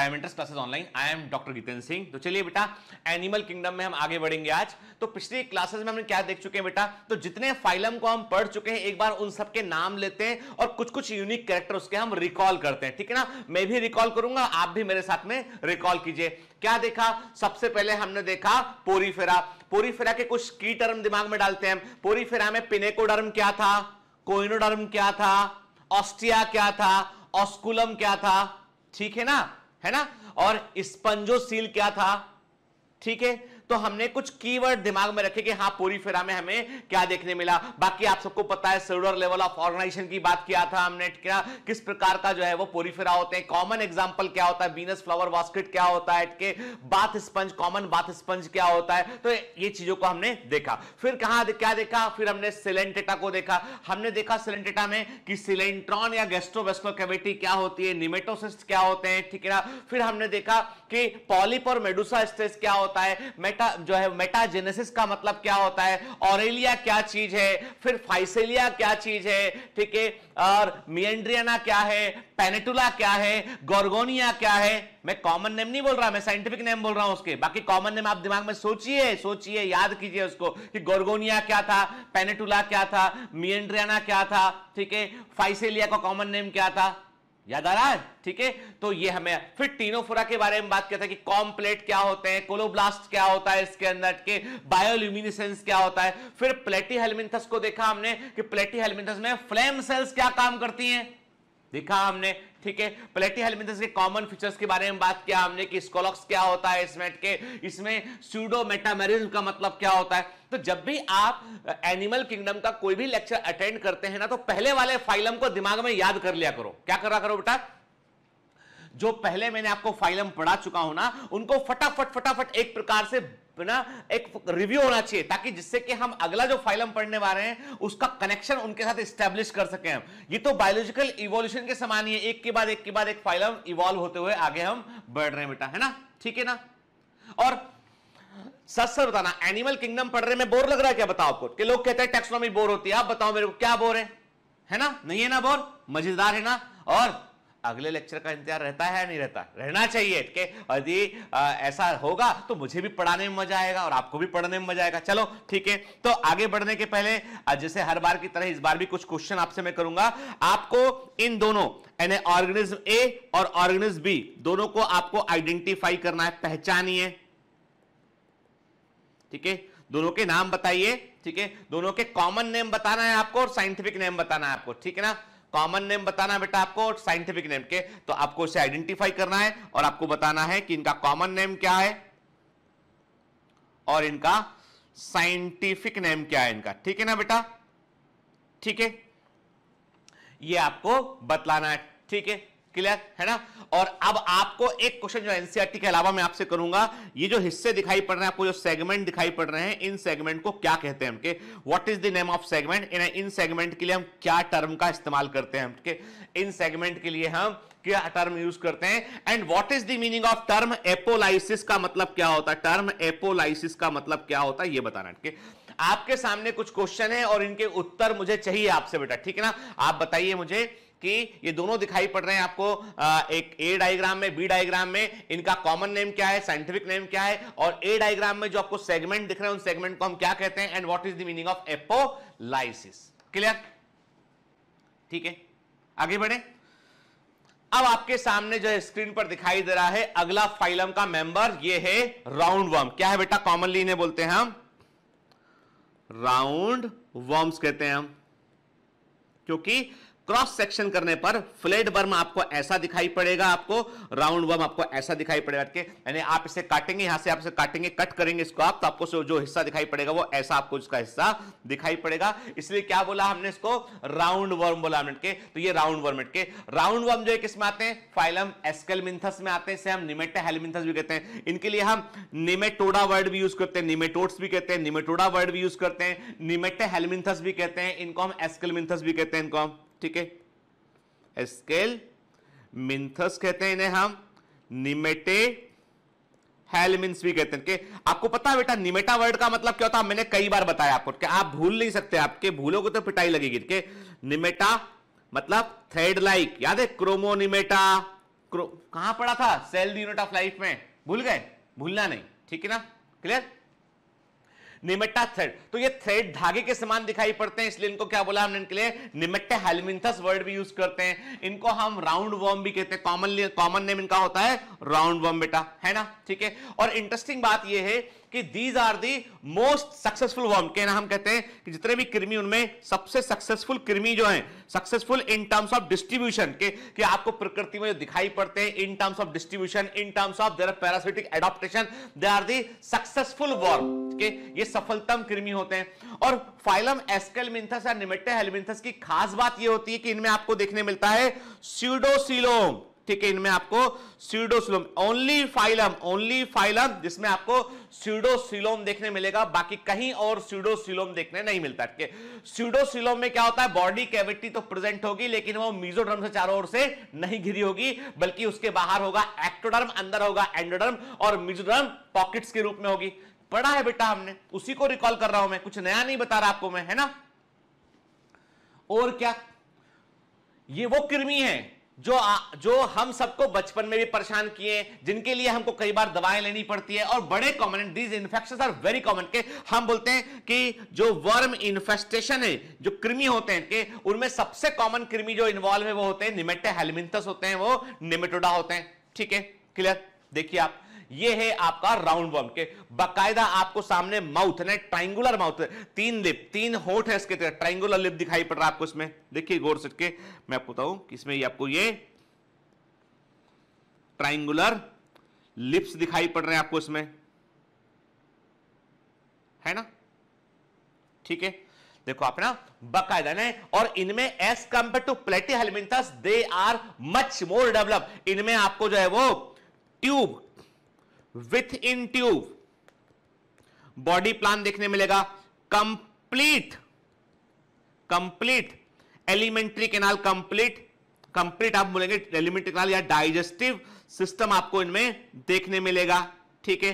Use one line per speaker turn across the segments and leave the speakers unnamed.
Biometrics classes online I am doctor Jitendra Singh तो चलिए बेटा एनिमल किंगडम में हम आगे बढ़ेंगे आज तो पिछली क्लासेस में हमने क्या देख चुके हैं बेटा तो जितने फाइलम को हम पढ़ चुके हैं एक बार उन सब के नाम लेते हैं और कुछ कुछ यूनिक कैरेक्टर उसके हम रिकॉल करते हैं ठीक है ना मैं भी रिकॉल करूंगा आप भी मेरे साथ में रिकॉल कीजिए क्या देखा सबसे पहले हमने देखा पोरीफेरा पोरीफेरा के कुछ की टर्म दिमाग में डालते हैं पोरीफेरा में पिनेकोडर्म क्या था कोइनोडर्म क्या था ऑस्टिया क्या था ऑस्कुलम क्या था ठीक है ना है ना और स्पंजो सील क्या था ठीक है तो हमने कुछ कीवर्ड दिमाग में रखे कि हाँ पूरी फेरा में हमें क्या देखने मिला बाकी आप सबको पता है सेलुलर लेवल ऑफ ऑर्गेनाइजेशन की बात किया था हमने क्या किस प्रकार का जो है वो पूरी फेरा होते हैं कॉमन एग्जाम्पल क्या होता है बीनस फ्लावर वास्केट क्या होता है के bath sponge common bath sponge क्या होता है तो ये चीजों को हमने देखा फिर कहा क्या देखा फिर हमने सिलेंटेटा को देखा हमने देखा सिलेंटेटा में कि सिलेंट्रॉन या गैस्ट्रोवेस्टो क्या होती है निमेटोसिस्ट क्या होते हैं ठीक है ना फिर हमने देखा कि पॉलिप और मेडुसा स्टेज क्या होता है मेटा जो है मेटाजेनेसिस का मतलब क्या होता है ऑरेलिया क्या चीज है फिर फाइसेलिया क्या चीज है ठीक है और मियंड्रियाना क्या है पेनेटुला क्या है गोरगोनिया क्या है मैं कॉमन नेम नहीं बोल रहा मैं साइंटिफिक नेम बोल रहा हूं उसके बाकी कॉमन नेम आप दिमाग में सोचिए सोचिए याद कीजिए उसको कि गोरगोनिया क्या था पेनेटुला क्या था मियंड्रियाना क्या था ठीक है फाइसेलिया का कॉमन नेम क्या था याद आ रहा है ठीक है तो ये हमें फिर टीनोफोरा के बारे में बात किया था कि कॉम्प्लेट क्या होते हैं कोलोब्लास्ट क्या होता है इसके अंदर के बायोल्यूमिनिसेंस क्या होता है फिर प्लेटी हेलमिंथस को देखा हमने कि प्लेटी हेलमिंथस में फ्लेम सेल्स क्या काम करती हैं देखा हमने ठीक है प्लेटी हेलमिंथस के कॉमन फीचर्स के बारे में बात किया हमने कि स्कोलॉक्स क्या होता है इसमें के इसमें स्यूडो मेटामेरिज्म का मतलब क्या होता है तो जब भी आप एनिमल uh, किंगडम का कोई भी लेक्चर अटेंड करते हैं ना तो पहले वाले फाइलम को दिमाग में याद कर लिया करो क्या करा करो बेटा जो पहले मैंने आपको फाइलम पढ़ा चुका हूं ना उनको फटाफट फटाफट एक प्रकार से ना एक रिव्यू होना चाहिए ताकि जिससे कि हम अगला जो फाइल हम पढ़ने वाले हैं उसका कनेक्शन उनके साथ स्टैब्लिश कर सके हम ये तो बायोलॉजिकल इवोल्यूशन के समान ही है एक के बाद एक के बाद एक फाइल हम इवॉल्व होते हुए आगे हम बढ़ रहे हैं बेटा है ना ठीक है ना और सच सर बताना एनिमल किंगडम पढ़ रहे में बोर लग रहा है क्या बताओ आपको कि लोग कहते हैं टेक्सोनॉमी बोर होती है आप बताओ मेरे को क्या बोर है है ना नहीं है ना बोर मजेदार है ना और अगले लेक्चर का इंतजार रहता है या नहीं रहता रहना चाहिए कि यदि ऐसा होगा तो मुझे भी पढ़ाने में मजा आएगा और आपको भी पढ़ने में मजा आएगा चलो ठीक है तो आगे बढ़ने के पहले जैसे हर बार की तरह इस बार भी कुछ क्वेश्चन आपसे मैं करूंगा आपको इन दोनों यानी ऑर्गेनिज्म ए और ऑर्गेनिज्म बी दोनों को आपको आइडेंटिफाई करना है पहचानिए ठीक है दोनों के नाम बताइए ठीक है दोनों के कॉमन नेम बताना है आपको और साइंटिफिक नेम बताना है आपको ठीक है ना कॉमन नेम बताना बेटा आपको साइंटिफिक नेम के तो आपको इसे आइडेंटिफाई करना है और आपको बताना है कि इनका कॉमन नेम क्या है और इनका साइंटिफिक नेम क्या है इनका ठीक है ना बेटा ठीक है ये आपको बतलाना है ठीक है क्लियर है ना और अब आपको एक क्वेश्चन जो एनसीआरटी e के अलावा मैं आपसे करूंगा ये जो हिस्से दिखाई पड़ रहे हैं आपको जो सेगमेंट दिखाई पड़ रहे हैं इन सेगमेंट को क्या कहते हैं हमके what is the name of segment in in segment के लिए हम क्या टर्म का इस्तेमाल करते हैं हमके इन सेगमेंट के लिए हम क्या टर्म यूज करते हैं and what is the meaning of term apolysis का मतलब क्या होता है टर्म एपोलाइसिस का मतलब क्या होता है ये बताना ठीक आपके सामने कुछ क्वेश्चन है और इनके उत्तर मुझे चाहिए आपसे बेटा ठीक है ना आप बताइए मुझे कि ये दोनों दिखाई पड़ रहे हैं आपको एक ए डायग्राम में बी डायग्राम में इनका कॉमन नेम क्या है साइंटिफिक नेम क्या है और ए डायग्राम में जो आपको सेगमेंट दिख रहे हैं उन सेगमेंट को हम क्या कहते हैं and what is the meaning of apolysis clear ठीक है आगे बढ़े अब आपके सामने जो स्क्रीन पर दिखाई दे रहा है अगला फाइलम का मेंबर ये है राउंड वर्म क्या है बेटा कॉमनली इन्हें बोलते हैं हम राउंड वर्म्स कहते हैं हम क्योंकि क्रॉस सेक्शन करने पर फ्लेट वर्म आपको ऐसा दिखाई पड़ेगा आपको राउंड वर्म आपको ऐसा दिखाई पड़ेगा के यानी आप इसे काटेंगे यहां से आप इसे काटेंगे कट करेंगे इसको आप तो आपको जो हिस्सा दिखाई पड़ेगा वो ऐसा आपको इसका हिस्सा दिखाई पड़ेगा इसलिए क्या बोला हमने इसको राउंड वर्म बोला मिनट के तो ये राउंड वर्म मिनट के राउंड वर्म जो है किसमें आते हैं फाइलम एस्केलमिंथस में आते हैं इसे हम निमेटा हेलमिंथस भी कहते हैं इनके लिए हम निमेटोडा वर्ड भी यूज करते हैं निमेटोड्स भी कहते हैं निमेटोडा वर्ड भी यूज करते हैं निमेटे हेलमिंथस भी कहते हैं इनको हम एस्केलमिंथस भी कहते हैं इनको हम ठीक है स्केल मिंथस कहते हैं इन्हें हम निमेटे हेलमिंस भी कहते हैं कि आपको पता है बेटा निमेटा वर्ड का मतलब क्या होता है मैंने कई बार बताया आपको कि आप भूल नहीं सकते आपके भूलोगे तो पिटाई लगेगी के निमेटा मतलब थ्रेड लाइक याद है क्रोमोनिमेटा क्रो कहां पड़ा था सेल यूनिट ऑफ लाइफ में भूल गए भूलना नहीं ठीक है ना क्लियर निमेटा थ्रेड तो ये थ्रेड धागे के समान दिखाई पड़ते हैं इसलिए इनको क्या बोला हमने इनके लिए निमेट्टे हेलमिंथस वर्ड भी यूज करते हैं इनको हम राउंड वॉर्म भी कहते हैं कॉमन कॉमन नेम इनका होता है राउंड वॉर्म बेटा है ना ठीक है और इंटरेस्टिंग बात यह है कि these are the most successful worm के ना हम कहते हैं कि जितने भी कृमि उनमें सबसे सक्सेसफुल कृमि जो है successful in terms of distribution के कि आपको प्रकृति में जो दिखाई पड़ते हैं in terms of distribution in terms of their parasitic adaptation they are the successful worm के ये सफलतम कृमि होते हैं और फाइलम एस्केलमिंथस या निमेटे हेलमिंथस की खास बात यह होती है कि इनमें आपको देखने मिलता है स्यूडोसिलोम ठीक है इनमें आपको pseudocoelom only phylum only phylum जिसमें आपको सीडोसिलोम देखने मिलेगा बाकी कहीं और सीडोसिलोम देखने नहीं मिलता ठीक है सीडोसिलोम में क्या होता है बॉडी कैविटी तो प्रेजेंट होगी लेकिन वो मीजोडर्म से चारों ओर से नहीं घिरी होगी बल्कि उसके बाहर होगा एक्टोडर्म अंदर होगा एंडोडर्म और मीजोडर्म पॉकेट्स के रूप में होगी पढ़ा है बेटा हमने उसी को रिकॉल कर रहा हूं मैं कुछ नया नहीं बता रहा आपको मैं है ना और क्या ये वो कृमि है जो आ, जो हम सबको बचपन में भी परेशान किए जिनके लिए हमको कई बार दवाएं लेनी पड़ती है और बड़े common these infection are very common के हम बोलते हैं कि जो वर्म इन्फेस्टेशन है जो कृमि होते हैं के उनमें सबसे कॉमन कृमि जो इन्वॉल्व है वो होते हैं निमेटे हेलमिंथस होते हैं वो निमेटोडा होते हैं ठीक है क्लियर देखिए आप ये है आपका राउंड वर्म के बकायदा आपको सामने माउथ ना ट्राइंगुलर माउथ तीन लिप तीन होठ है इसके ट्राइंगुलर लिप दिखाई पड़ रहा है आपको इसमें देखिए गौर से के मैं आपको बताऊं कि इसमें ये आपको ये ट्राइंगुलर लिप्स दिखाई पड़ रहे हैं आपको इसमें है ना ठीक है देखो आप ना बकायदा ने और इनमें as compare to platyhelminthes they are much more develop इनमें आपको जो है वो tube within tube body plan देखने मिलेगा complete complete alimentary canal complete complete आप बोलेंगे एलिमेंट्री केनाल या डाइजेस्टिव सिस्टम आपको इनमें देखने मिलेगा ठीक है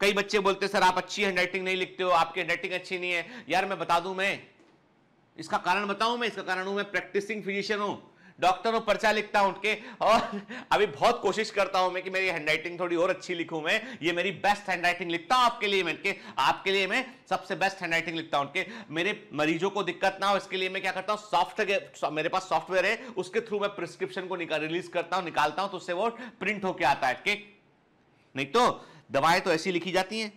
कई बच्चे बोलते सर आप अच्छी हैंडराइटिंग नहीं लिखते हो आपकी हैंडराइटिंग अच्छी नहीं है यार मैं बता दूं मैं इसका कारण बताऊं मैं इसका कारण हूं मैं प्रैक्टिसिंग फिजिशियन हूं डॉक्टर हूं पर्चा लिखता हूं उठ के और अभी बहुत कोशिश करता हूं मैं कि मेरी हैंडराइटिंग थोड़ी और अच्छी लिखूं मैं ये मेरी बेस्ट हैंडराइटिंग लिखता हूं आपके लिए मैं के आपके लिए मैं सबसे बेस्ट हैंडराइटिंग लिखता हूं के मेरे मरीजों को दिक्कत ना हो इसके लिए मैं क्या करता हूं सॉफ्ट मेरे पास सॉफ्टवेयर है उसके थ्रू मैं प्रिस्क्रिप्शन को रिलीज करता हूं निकालता हूं तो उससे वो प्रिंट होके आता है नहीं तो दवाएं तो ऐसी लिखी जाती हैं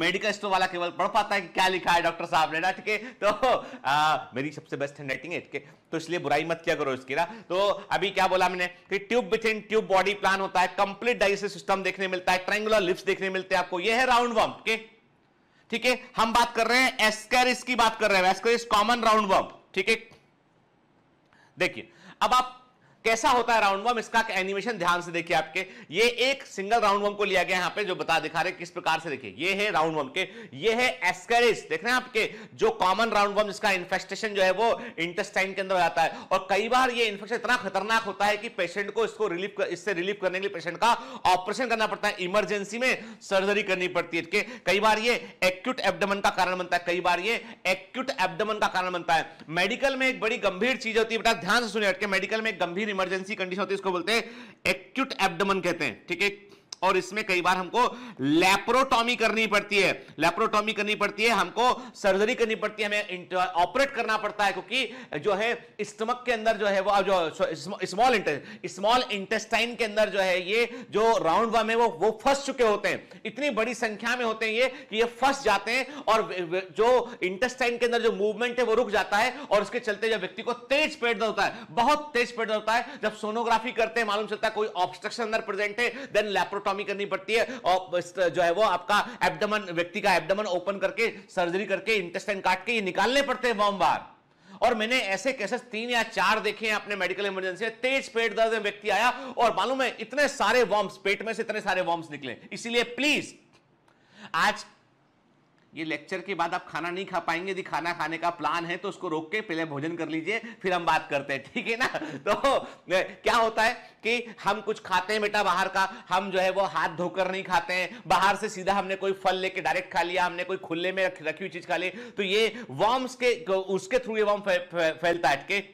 मेडिकल स्टोर वाला केवल पढ़ पाता है कि क्या लिखा है डॉक्टर साहब ने ना ठीक है तो आ, मेरी सबसे बेस्ट हैंड राइटिंग है ठीक है तो इसलिए बुराई मत किया करो इसकी ना तो अभी क्या बोला मैंने कि tube within tube body plan होता है कंप्लीट डाइजेस्टिव सिस्टम देखने मिलता है ट्राइंगुलर लिप्स देखने मिलते हैं आपको यह है राउंड वर्म के ठीक है हम बात कर रहे हैं एस्केरिस की बात कर रहे हैं एस्केरिस कॉमन राउंड वर्म ठीक है देखिए अब आप कैसा होता है राउंड बम इसका एनिमेशन ध्यान से देखिए आपके ये एक सिंगल राउंड बम को लिया गया यहां पे जो बता दिखा रहे किस प्रकार से देखिए ये है राउंड बम के ये है एस्केरिस देख रहे हैं आपके जो कॉमन राउंड बम जिसका इन्फेस्टेशन जो है वो इंटेस्टाइन के अंदर हो जाता है और कई बार ये इन्फेक्शन इतना खतरनाक होता है कि पेशेंट को इसको रिलीफ कर, इससे रिलीफ करने के लिए पेशेंट का ऑपरेशन करना पड़ता है इमरजेंसी में सर्जरी करनी पड़ती है कई बार ये एक्यूट एब्डमन का कारण बनता है कई बार ये एक्यूट एब्डमन का कारण बनता है मेडिकल में एक बड़ी गंभीर चीज होती है बेटा ध्यान से सुनिए मेडिकल में एक गंभीर इमरजेंसी कंडीशन होती है इसको बोलते हैं एक्यूट एबडमन कहते हैं ठीक है और इसमें कई बार हमको लेप्रोटॉमी करनी पड़ती है लेप्रोटॉमी करनी पड़ती है हमको सर्जरी करनी पड़ती है हमें ऑपरेट करना पड़ता है क्योंकि जो है स्टमक के अंदर जो है वो जो स्मॉल स्मॉल इंटेस्टाइन के अंदर जो है ये जो राउंड वर्म है वो वो फंस चुके होते हैं इतनी बड़ी संख्या में होते हैं ये कि ये फंस जाते हैं और जो इंटेस्टाइन के अंदर जो मूवमेंट है वो रुक जाता है और उसके चलते जब व्यक्ति को तेज पेट दर्द होता है बहुत तेज पेट दर्द होता है जब सोनोग्राफी करते हैं मालूम चलता है कोई ऑब्स्ट्रक्शन अंदर प्रेजेंट है देन लेप्रोटॉमी लैप्टोस्टॉमी करनी पड़ती है और जो है वो आपका एबडमन व्यक्ति का एबडमन ओपन करके सर्जरी करके इंटेस्टाइन काट के ये निकालने पड़ते हैं बार और मैंने ऐसे केसेस तीन या चार देखे हैं अपने मेडिकल इमरजेंसी में तेज पेट दर्द में व्यक्ति आया और मालूम है इतने सारे वॉम्स पेट में से इतने सारे वॉम्स निकले इसीलिए प्लीज आज ये लेक्चर के बाद आप खाना नहीं खा पाएंगे यदि खाना खाने का प्लान है तो उसको रोक के पहले भोजन कर लीजिए फिर हम बात करते हैं ठीक है ना तो क्या होता है कि हम कुछ खाते हैं बेटा बाहर का हम जो है वो हाथ धोकर नहीं खाते हैं बाहर से सीधा हमने कोई फल लेके डायरेक्ट खा लिया हमने कोई खुले में रखी हुई चीज खा ली तो ये वॉर्म्स के उसके थ्रू ये वॉर्म फैलता है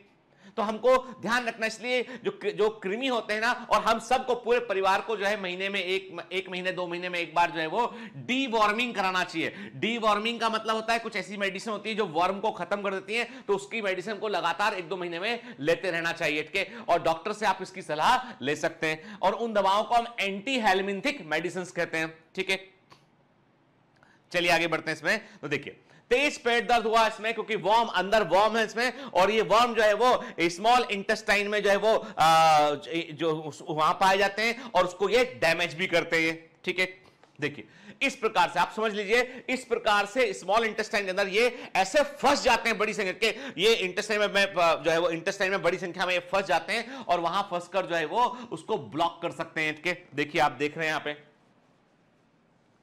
तो हमको ध्यान रखना इसलिए जो जो कृमि होते हैं ना और हम सबको पूरे परिवार को जो है महीने में एक एक महीने दो महीने में एक बार जो है वो डी वार्मिंग कराना चाहिए डी वार्मिंग का मतलब होता है कुछ ऐसी मेडिसिन होती है जो वर्म को खत्म कर देती है तो उसकी मेडिसिन को लगातार एक दो महीने में लेते रहना चाहिए ठीक है और डॉक्टर से आप इसकी सलाह ले सकते हैं और उन दवाओं को हम एंटी हेलमिंथिक मेडिसिन कहते हैं ठीक है चलिए आगे बढ़ते हैं इसमें तो देखिए तेज पेट दर्द हुआ इसमें क्योंकि वॉर्म अंदर वॉर्म है इसमें और ये वॉर्म जो है वो स्मॉल इंटेस्टाइन में जो है वो आ, जो वहां पाए जाते हैं और उसको ये डैमेज भी करते हैं ठीक है देखिए इस प्रकार से आप समझ लीजिए इस प्रकार से स्मॉल इंटेस्टाइन के अंदर ये ऐसे फंस जाते हैं बड़ी संख्या के ये इंटेस्टाइन में, में जो है वो इंटेस्टाइन में बड़ी संख्या में ये फंस जाते हैं और वहां फंसकर जो है वो उसको ब्लॉक कर सकते हैं देखिए आप देख रहे हैं यहां पे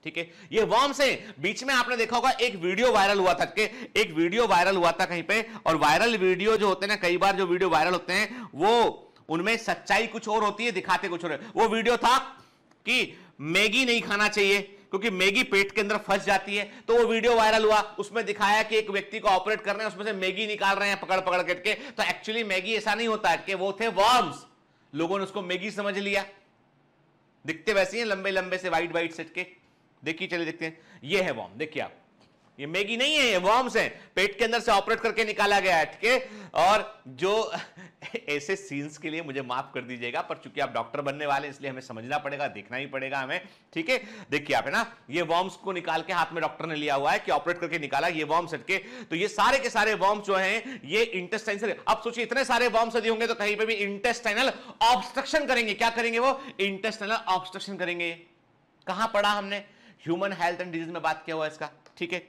ठीक है ये वर्म्स हैं बीच में आपने देखा होगा एक वीडियो वायरल हुआ था के एक वीडियो वायरल हुआ था कहीं पे और वायरल वीडियो जो होते हैं ना कई बार जो वीडियो वायरल होते हैं वो उनमें सच्चाई कुछ और होती है दिखाते कुछ और वो वीडियो था कि मैगी नहीं खाना चाहिए क्योंकि मैगी पेट के अंदर फंस जाती है तो वो वीडियो वायरल हुआ उसमें दिखाया कि एक व्यक्ति को ऑपरेट कर रहे हैं उसमें से मैगी निकाल रहे हैं पकड़ पकड़ करके तो एक्चुअली मैगी ऐसा नहीं होता कि वो थे वर्म्स लोगों ने उसको मैगी समझ लिया दिखते वैसे ही लंबे लंबे से वाइट वाइट सेट के देखिए चलिए देखते हैं ये है वॉर्म देखिए आप ये मैगी नहीं है ये वॉर्म्स हैं पेट के अंदर से ऑपरेट करके निकाला गया है ठीक है और जो ऐसे सीन्स के लिए मुझे माफ कर दीजिएगा पर चूंकि आप डॉक्टर बनने वाले इसलिए हमें समझना पड़ेगा देखना ही पड़ेगा हमें ठीक है देखिए आप है ना ये वॉर्म्स को निकाल के हाथ में डॉक्टर ने लिया हुआ है कि ऑपरेट करके निकाला ये वॉर्म्स हटके तो ये सारे के सारे वॉर्म्स जो है ये इंटेस्टाइन अब सोचिए इतने सारे वॉर्म्स यदि होंगे तो कहीं पर भी इंटेस्टाइनल ऑब्स्ट्रक्शन करेंगे क्या करेंगे वो इंटेस्टाइनल ऑब्स्ट्रक्शन करेंगे कहां पड़ा हमने ह्यूमन हेल्थ एंड डिजीज में बात किया हुआ इसका ठीक है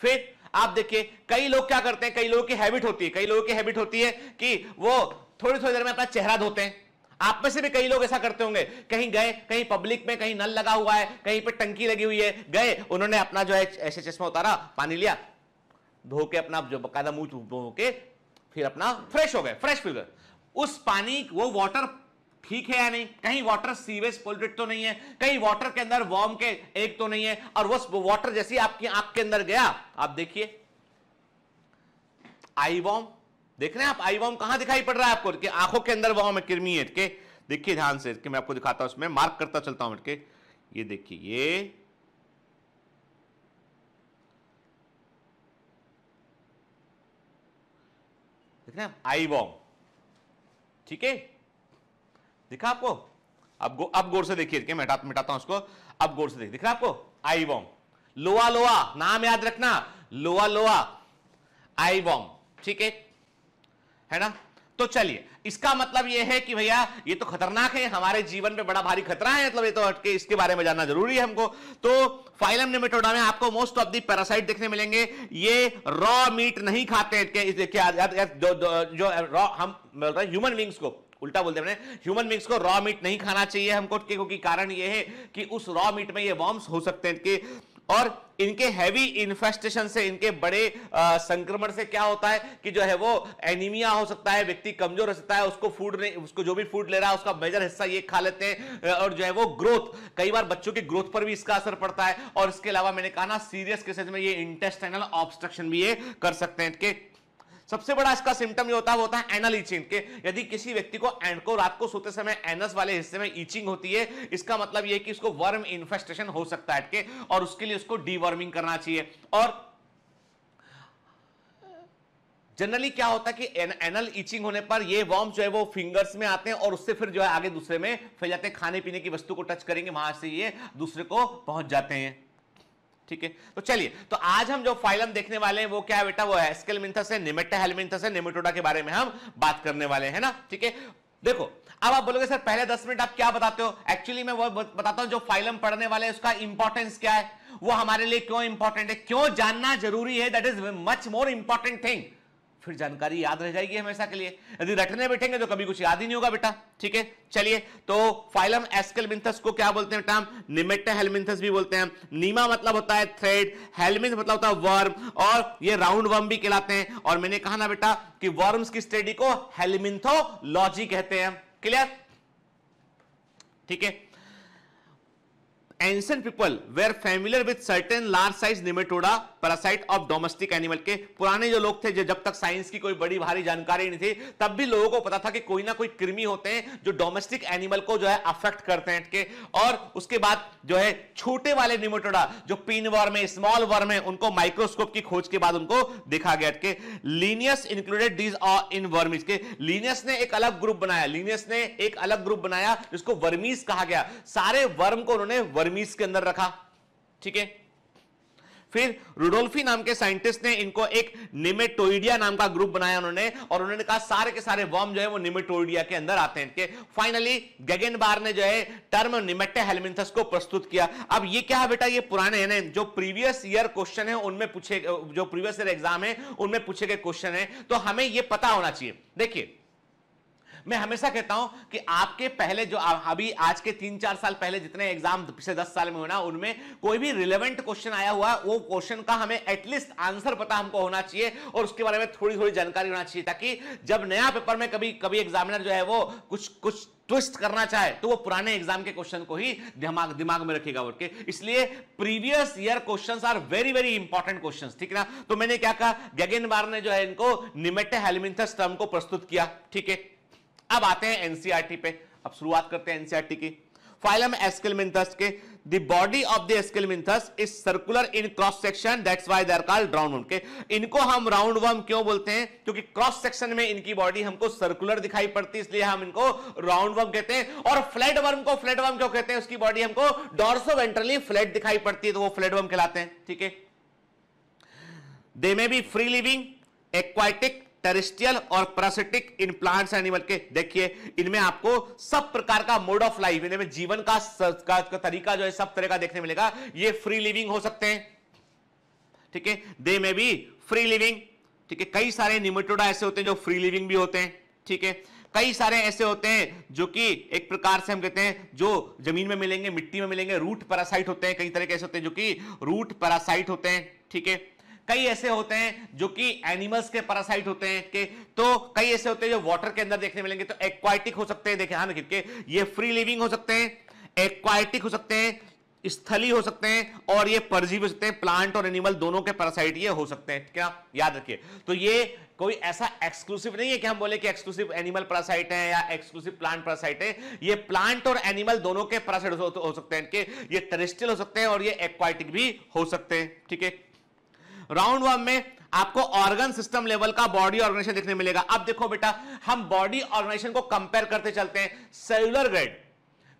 फिर आप देखिए कई लोग क्या करते हैं कई लोगों की हैबिट होती है कई लोगों की हैबिट होती है कि वो थोड़ी थोड़ी देर में अपना चेहरा धोते हैं आप में से भी कई लोग ऐसा करते होंगे कहीं गए कहीं पब्लिक में कहीं नल लगा हुआ है कहीं पे टंकी लगी हुई है गए उन्होंने अपना जो है ऐसे चश्मा उतारा पानी लिया धो के अपना जो बकायदा मुंह धो के फिर अपना फ्रेश हो गए फ्रेश फिगर उस पानी वो वाटर ठीक है या नहीं कहीं वाटर सीवेज पोल्यूटेड तो नहीं है कहीं वाटर के अंदर वॉर्म के एक तो नहीं है और वो वाटर जैसी आपकी आंख के अंदर गया आप देखिए आई वॉर्म देख रहे हैं आप आई वॉर्म कहां दिखाई पड़ रहा है आपको कि आंखों के अंदर वॉर्म है किरमी है के देखिए ध्यान से कि मैं आपको दिखाता हूं उसमें मार्क करता चलता हूं के ये देखिए ये देख रहे हैं आई वॉर्म ठीक है दिखा आपको अब गो, अब गौर से देखिए मैं हटा मिटाता हूं उसको अब गौर से देखिए दिख रहा आपको आई बॉम लोआ लोआ नाम याद रखना लोआ लोआ आई बॉम ठीक है है ना तो चलिए इसका मतलब यह है कि भैया ये तो खतरनाक है हमारे जीवन पे बड़ा भारी खतरा है मतलब ये तो हटके इसके बारे में जानना जरूरी है हमको तो फाइलम नेमेटोडा में आपको मोस्ट ऑफ दी पैरासाइट देखने मिलेंगे ये रॉ मीट नहीं खाते हैं इस देखिए जो, जो, जो रॉ हम ह्यूमन बींग्स को उल्टा बोलते हैं ह्यूमन बींग्स को रॉ मीट नहीं खाना चाहिए हमको क्योंकि कारण यह है कि उस रॉ मीट में ये वॉर्म्स हो सकते हैं कि और इनके हैवी इन्फेस्टेशन से इनके बड़े संक्रमण से क्या होता है कि जो है वो एनीमिया हो सकता है व्यक्ति कमजोर हो सकता है उसको फूड नहीं उसको जो भी फूड ले रहा है उसका मेजर हिस्सा ये खा लेते हैं और जो है वो ग्रोथ कई बार बच्चों की ग्रोथ पर भी इसका असर पड़ता है और इसके अलावा मैंने कहा ना सीरियस केसेज में ये इंटेस्टाइनल ऑब्स्ट्रक्शन भी ये कर सकते हैं इनके सबसे बड़ा इसका सिम्टम ये होता है वो होता है एनल इचिंग के यदि किसी व्यक्ति को एंड को रात को सोते समय एनस वाले हिस्से में इचिंग होती है इसका मतलब यह कि इसको वर्म इन्फेस्टेशन हो सकता है और उसके लिए उसको डीवर्मिंग करना चाहिए और जनरली क्या होता है कि एन, एनल इचिंग होने पर ये वॉर्म जो है वो फिंगर्स में आते हैं और उससे फिर जो है आगे दूसरे में फैल जाते हैं खाने पीने की वस्तु को टच करेंगे वहां से ये दूसरे को पहुंच जाते हैं ठीक है तो चलिए तो आज हम जो फाइलम देखने वाले हैं वो क्या है बेटा वो एस्केल मिंथस है निमेटा हेलमिंथस है निमेटोडा के बारे में हम बात करने वाले हैं ना ठीक है देखो अब आप बोलोगे सर पहले दस मिनट आप क्या बताते हो एक्चुअली मैं वो बताता हूं जो फाइलम पढ़ने वाले हैं उसका इंपॉर्टेंस क्या है वो हमारे लिए क्यों इंपॉर्टेंट है क्यों जानना जरूरी है that is much more important thing फिर जानकारी याद रह जाएगी हमेशा के लिए यदि रटने बैठेंगे तो कभी कुछ याद ही नहीं होगा बेटा ठीक है चलिए तो फाइलम एस्केलमिंथस को क्या बोलते हैं बेटा निमेटा हेलमिंथस भी बोलते हैं नीमा मतलब होता है थ्रेड हेलमिंथ मतलब होता है वर्म और ये राउंड वर्म भी कहलाते हैं और मैंने कहा ना बेटा कि वर्म्स की स्टडी को हेलमिंथोलॉजी कहते हैं क्लियर ठीक है ancient people were familiar with certain large size nematoda parasite of domestic animal के पुराने जो लोग थे जो जब तक साइंस की कोई बड़ी भारी जानकारी नहीं थी तब भी लोगों को पता था कि कोई ना कोई कृमि होते हैं जो डोमेस्टिक एनिमल को जो है अफेक्ट करते हैं के और उसके बाद जो है छोटे वाले निमोटोडा जो पीन वर्म है स्मॉल वर्म है उनको माइक्रोस्कोप की खोज के बाद उनको देखा गया के लीनियस इंक्लूडेड डीज इन वर्मीज के लीनियस ने एक अलग ग्रुप बनाया लीनियस ने एक अलग ग्रुप बनाया जिसको वर्मीज कहा गया सारे वर्म को उन्होंने वर्मीज के अंदर रखा ठीक है फिर रुडोल्फी नाम के साइंटिस्ट ने इनको एक निमेटोइडिया नाम का ग्रुप बनाया उन्होंने और उन्होंने कहा सारे के सारे वर्म जो है वो निमेटोइडिया के अंदर आते हैं फाइनली गगन बार ने जो है टर्म निमेटे हेलमिंथस को प्रस्तुत किया अब ये क्या है बेटा ये पुराने है जो प्रीवियस ईयर क्वेश्चन है उनमें पूछे जो प्रीवियस ईयर एग्जाम है उनमें पूछे गए क्वेश्चन है तो हमें यह पता होना चाहिए देखिए मैं हमेशा कहता हूं कि आपके पहले जो अभी आज के तीन चार साल पहले जितने एग्जाम पिछले दस साल में होना उनमें कोई भी रिलेवेंट क्वेश्चन आया हुआ वो क्वेश्चन का हमें एटलीस्ट आंसर पता हमको होना चाहिए और उसके बारे में थोड़ी थोड़ी जानकारी होना चाहिए ताकि जब नया पेपर में कभी कभी एग्जामिनर जो है वो कुछ कुछ ट्विस्ट करना चाहे तो वो पुराने एग्जाम के क्वेश्चन को ही दिमाग दिमाग में रखेगा उठ के इसलिए previous year questions are very very important questions ठीक है ना तो मैंने क्या कहा गगेन बार ने जो है इनको निमेटे हेलमिंथस टर्म को प्रस्तुत किया ठीक है अब आते हैं एनसीआरटी e पे अब शुरुआत करते हैं एनसीआरटी e की फाइलम एस्किलमिंथस के the body of the aschelminthes is circular in cross section that's why they are called round worm के इनको हम राउंड वर्म क्यों बोलते हैं क्योंकि क्रॉस सेक्शन में इनकी बॉडी हमको सर्कुलर दिखाई पड़ती है इसलिए हम इनको राउंड वर्म कहते हैं और फ्लैट वर्म को फ्लैट वर्म क्यों कहते हैं उसकी बॉडी हमको डॉर्सो वेंट्रली फ्लैट दिखाई पड़ती है तो वो फ्लैट वर्म कहलाते हैं ठीक है they may be free living aquatic terrestrial और पैरासिटिक इन प्लांट्स एनिमल के देखिए इनमें आपको सब प्रकार का मोड ऑफ लाइफ इनमें जीवन का, का, का तरीका जो है सब तरह का देखने मिलेगा ये फ्री लिविंग हो सकते हैं ठीक है दे में भी फ्री लिविंग ठीक है कई सारे निमोटोडा ऐसे होते हैं जो फ्री लिविंग भी होते हैं ठीक है कई सारे ऐसे होते हैं जो कि एक प्रकार से हम कहते हैं जो जमीन में मिलेंगे मिट्टी में मिलेंगे रूट पैरासाइट होते हैं कई तरह के ऐसे होते हैं जो कि रूट पैरासाइट होते हैं ठीक है कई ऐसे होते हैं जो कि एनिमल्स के पैरासाइट होते हैं के तो कई ऐसे होते हैं जो वाटर के अंदर देखने मिलेंगे तो एक्वाइटिक हो सकते हैं देखे हाँ के ये फ्री लिविंग हो सकते हैं एक्वाइटिक हो सकते हैं स्थली हो सकते हैं और ये परजीव हो सकते हैं प्लांट और एनिमल दोनों के पैरासाइट ये हो सकते हैं क्या याद रखिए तो ये कोई ऐसा एक्सक्लूसिव नहीं है कि हम बोले कि एक्सक्लूसिव एनिमल पैरासाइट है या एक्सक्लूसिव प्लांट पैरासाइट है ये प्लांट और एनिमल दोनों के पैरासाइट हो, सकते हैं इनके ये टेरेस्ट्रियल हो सकते हैं और ये एक्वाटिक भी हो सकते हैं ठीक है राउंड वन में आपको ऑर्गन सिस्टम लेवल का बॉडी ऑर्गेनाइजेशन देखने मिलेगा अब देखो बेटा हम बॉडी ऑर्गेनाइजेशन को कंपेयर करते चलते हैं सेलुलर ग्रेड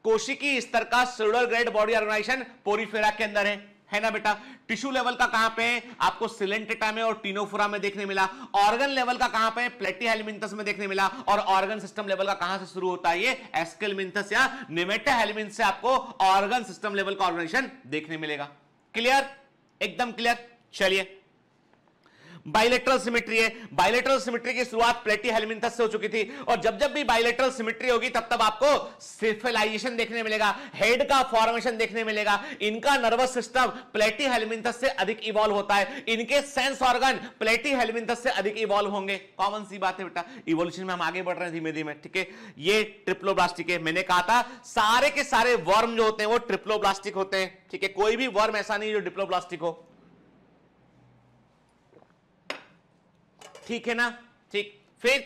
कोशिकी स्तर का cellular grade body organization porifera के अंदर है है ना बेटा टिश्यू लेवल का कहां पे है आपको सिलेंटेटा में और टीनोफोरा में देखने मिला ऑर्गन लेवल का कहां पे प्लेटी हेलमिंथस में देखने मिला और ऑर्गन सिस्टम लेवल का कहां से शुरू होता है ये एस्केलमिंथस या निमेटा हेलमिंथ से आपको ऑर्गन सिस्टम लेवल का ऑर्गेनाइजेशन देखने मिलेगा क्लियर एकदम क्लियर चलिए बाइलेटरल सिमिट्री है बाइलेटरल सिमिट्री की शुरुआत प्लेटी हेलमिंथस से हो चुकी थी और जब जब भी बाइलेटरल सिमिट्री होगी तब तब आपको सिफिलाइजेशन देखने मिलेगा हेड का फॉर्मेशन देखने मिलेगा इनका नर्वस सिस्टम प्लेटी हेलमिंथस से अधिक इवॉल्व होता है इनके सेंस ऑर्गन प्लेटी हेलमिंथस से अधिक इवॉल्व होंगे कॉमन सी बात है बेटा इवोल्यूशन में हम आगे बढ़ रहे हैं धीमे धीमे ठीक है ये ट्रिप्लोब्लास्टिक है मैंने कहा था सारे के सारे वर्म जो होते हैं वो ट्रिप्लोब्लास्टिक होते हैं ठीक है कोई भी वर्म ऐसा नहीं जो डिप्लोब्लास्टिक हो ठीक है ना ठीक फिर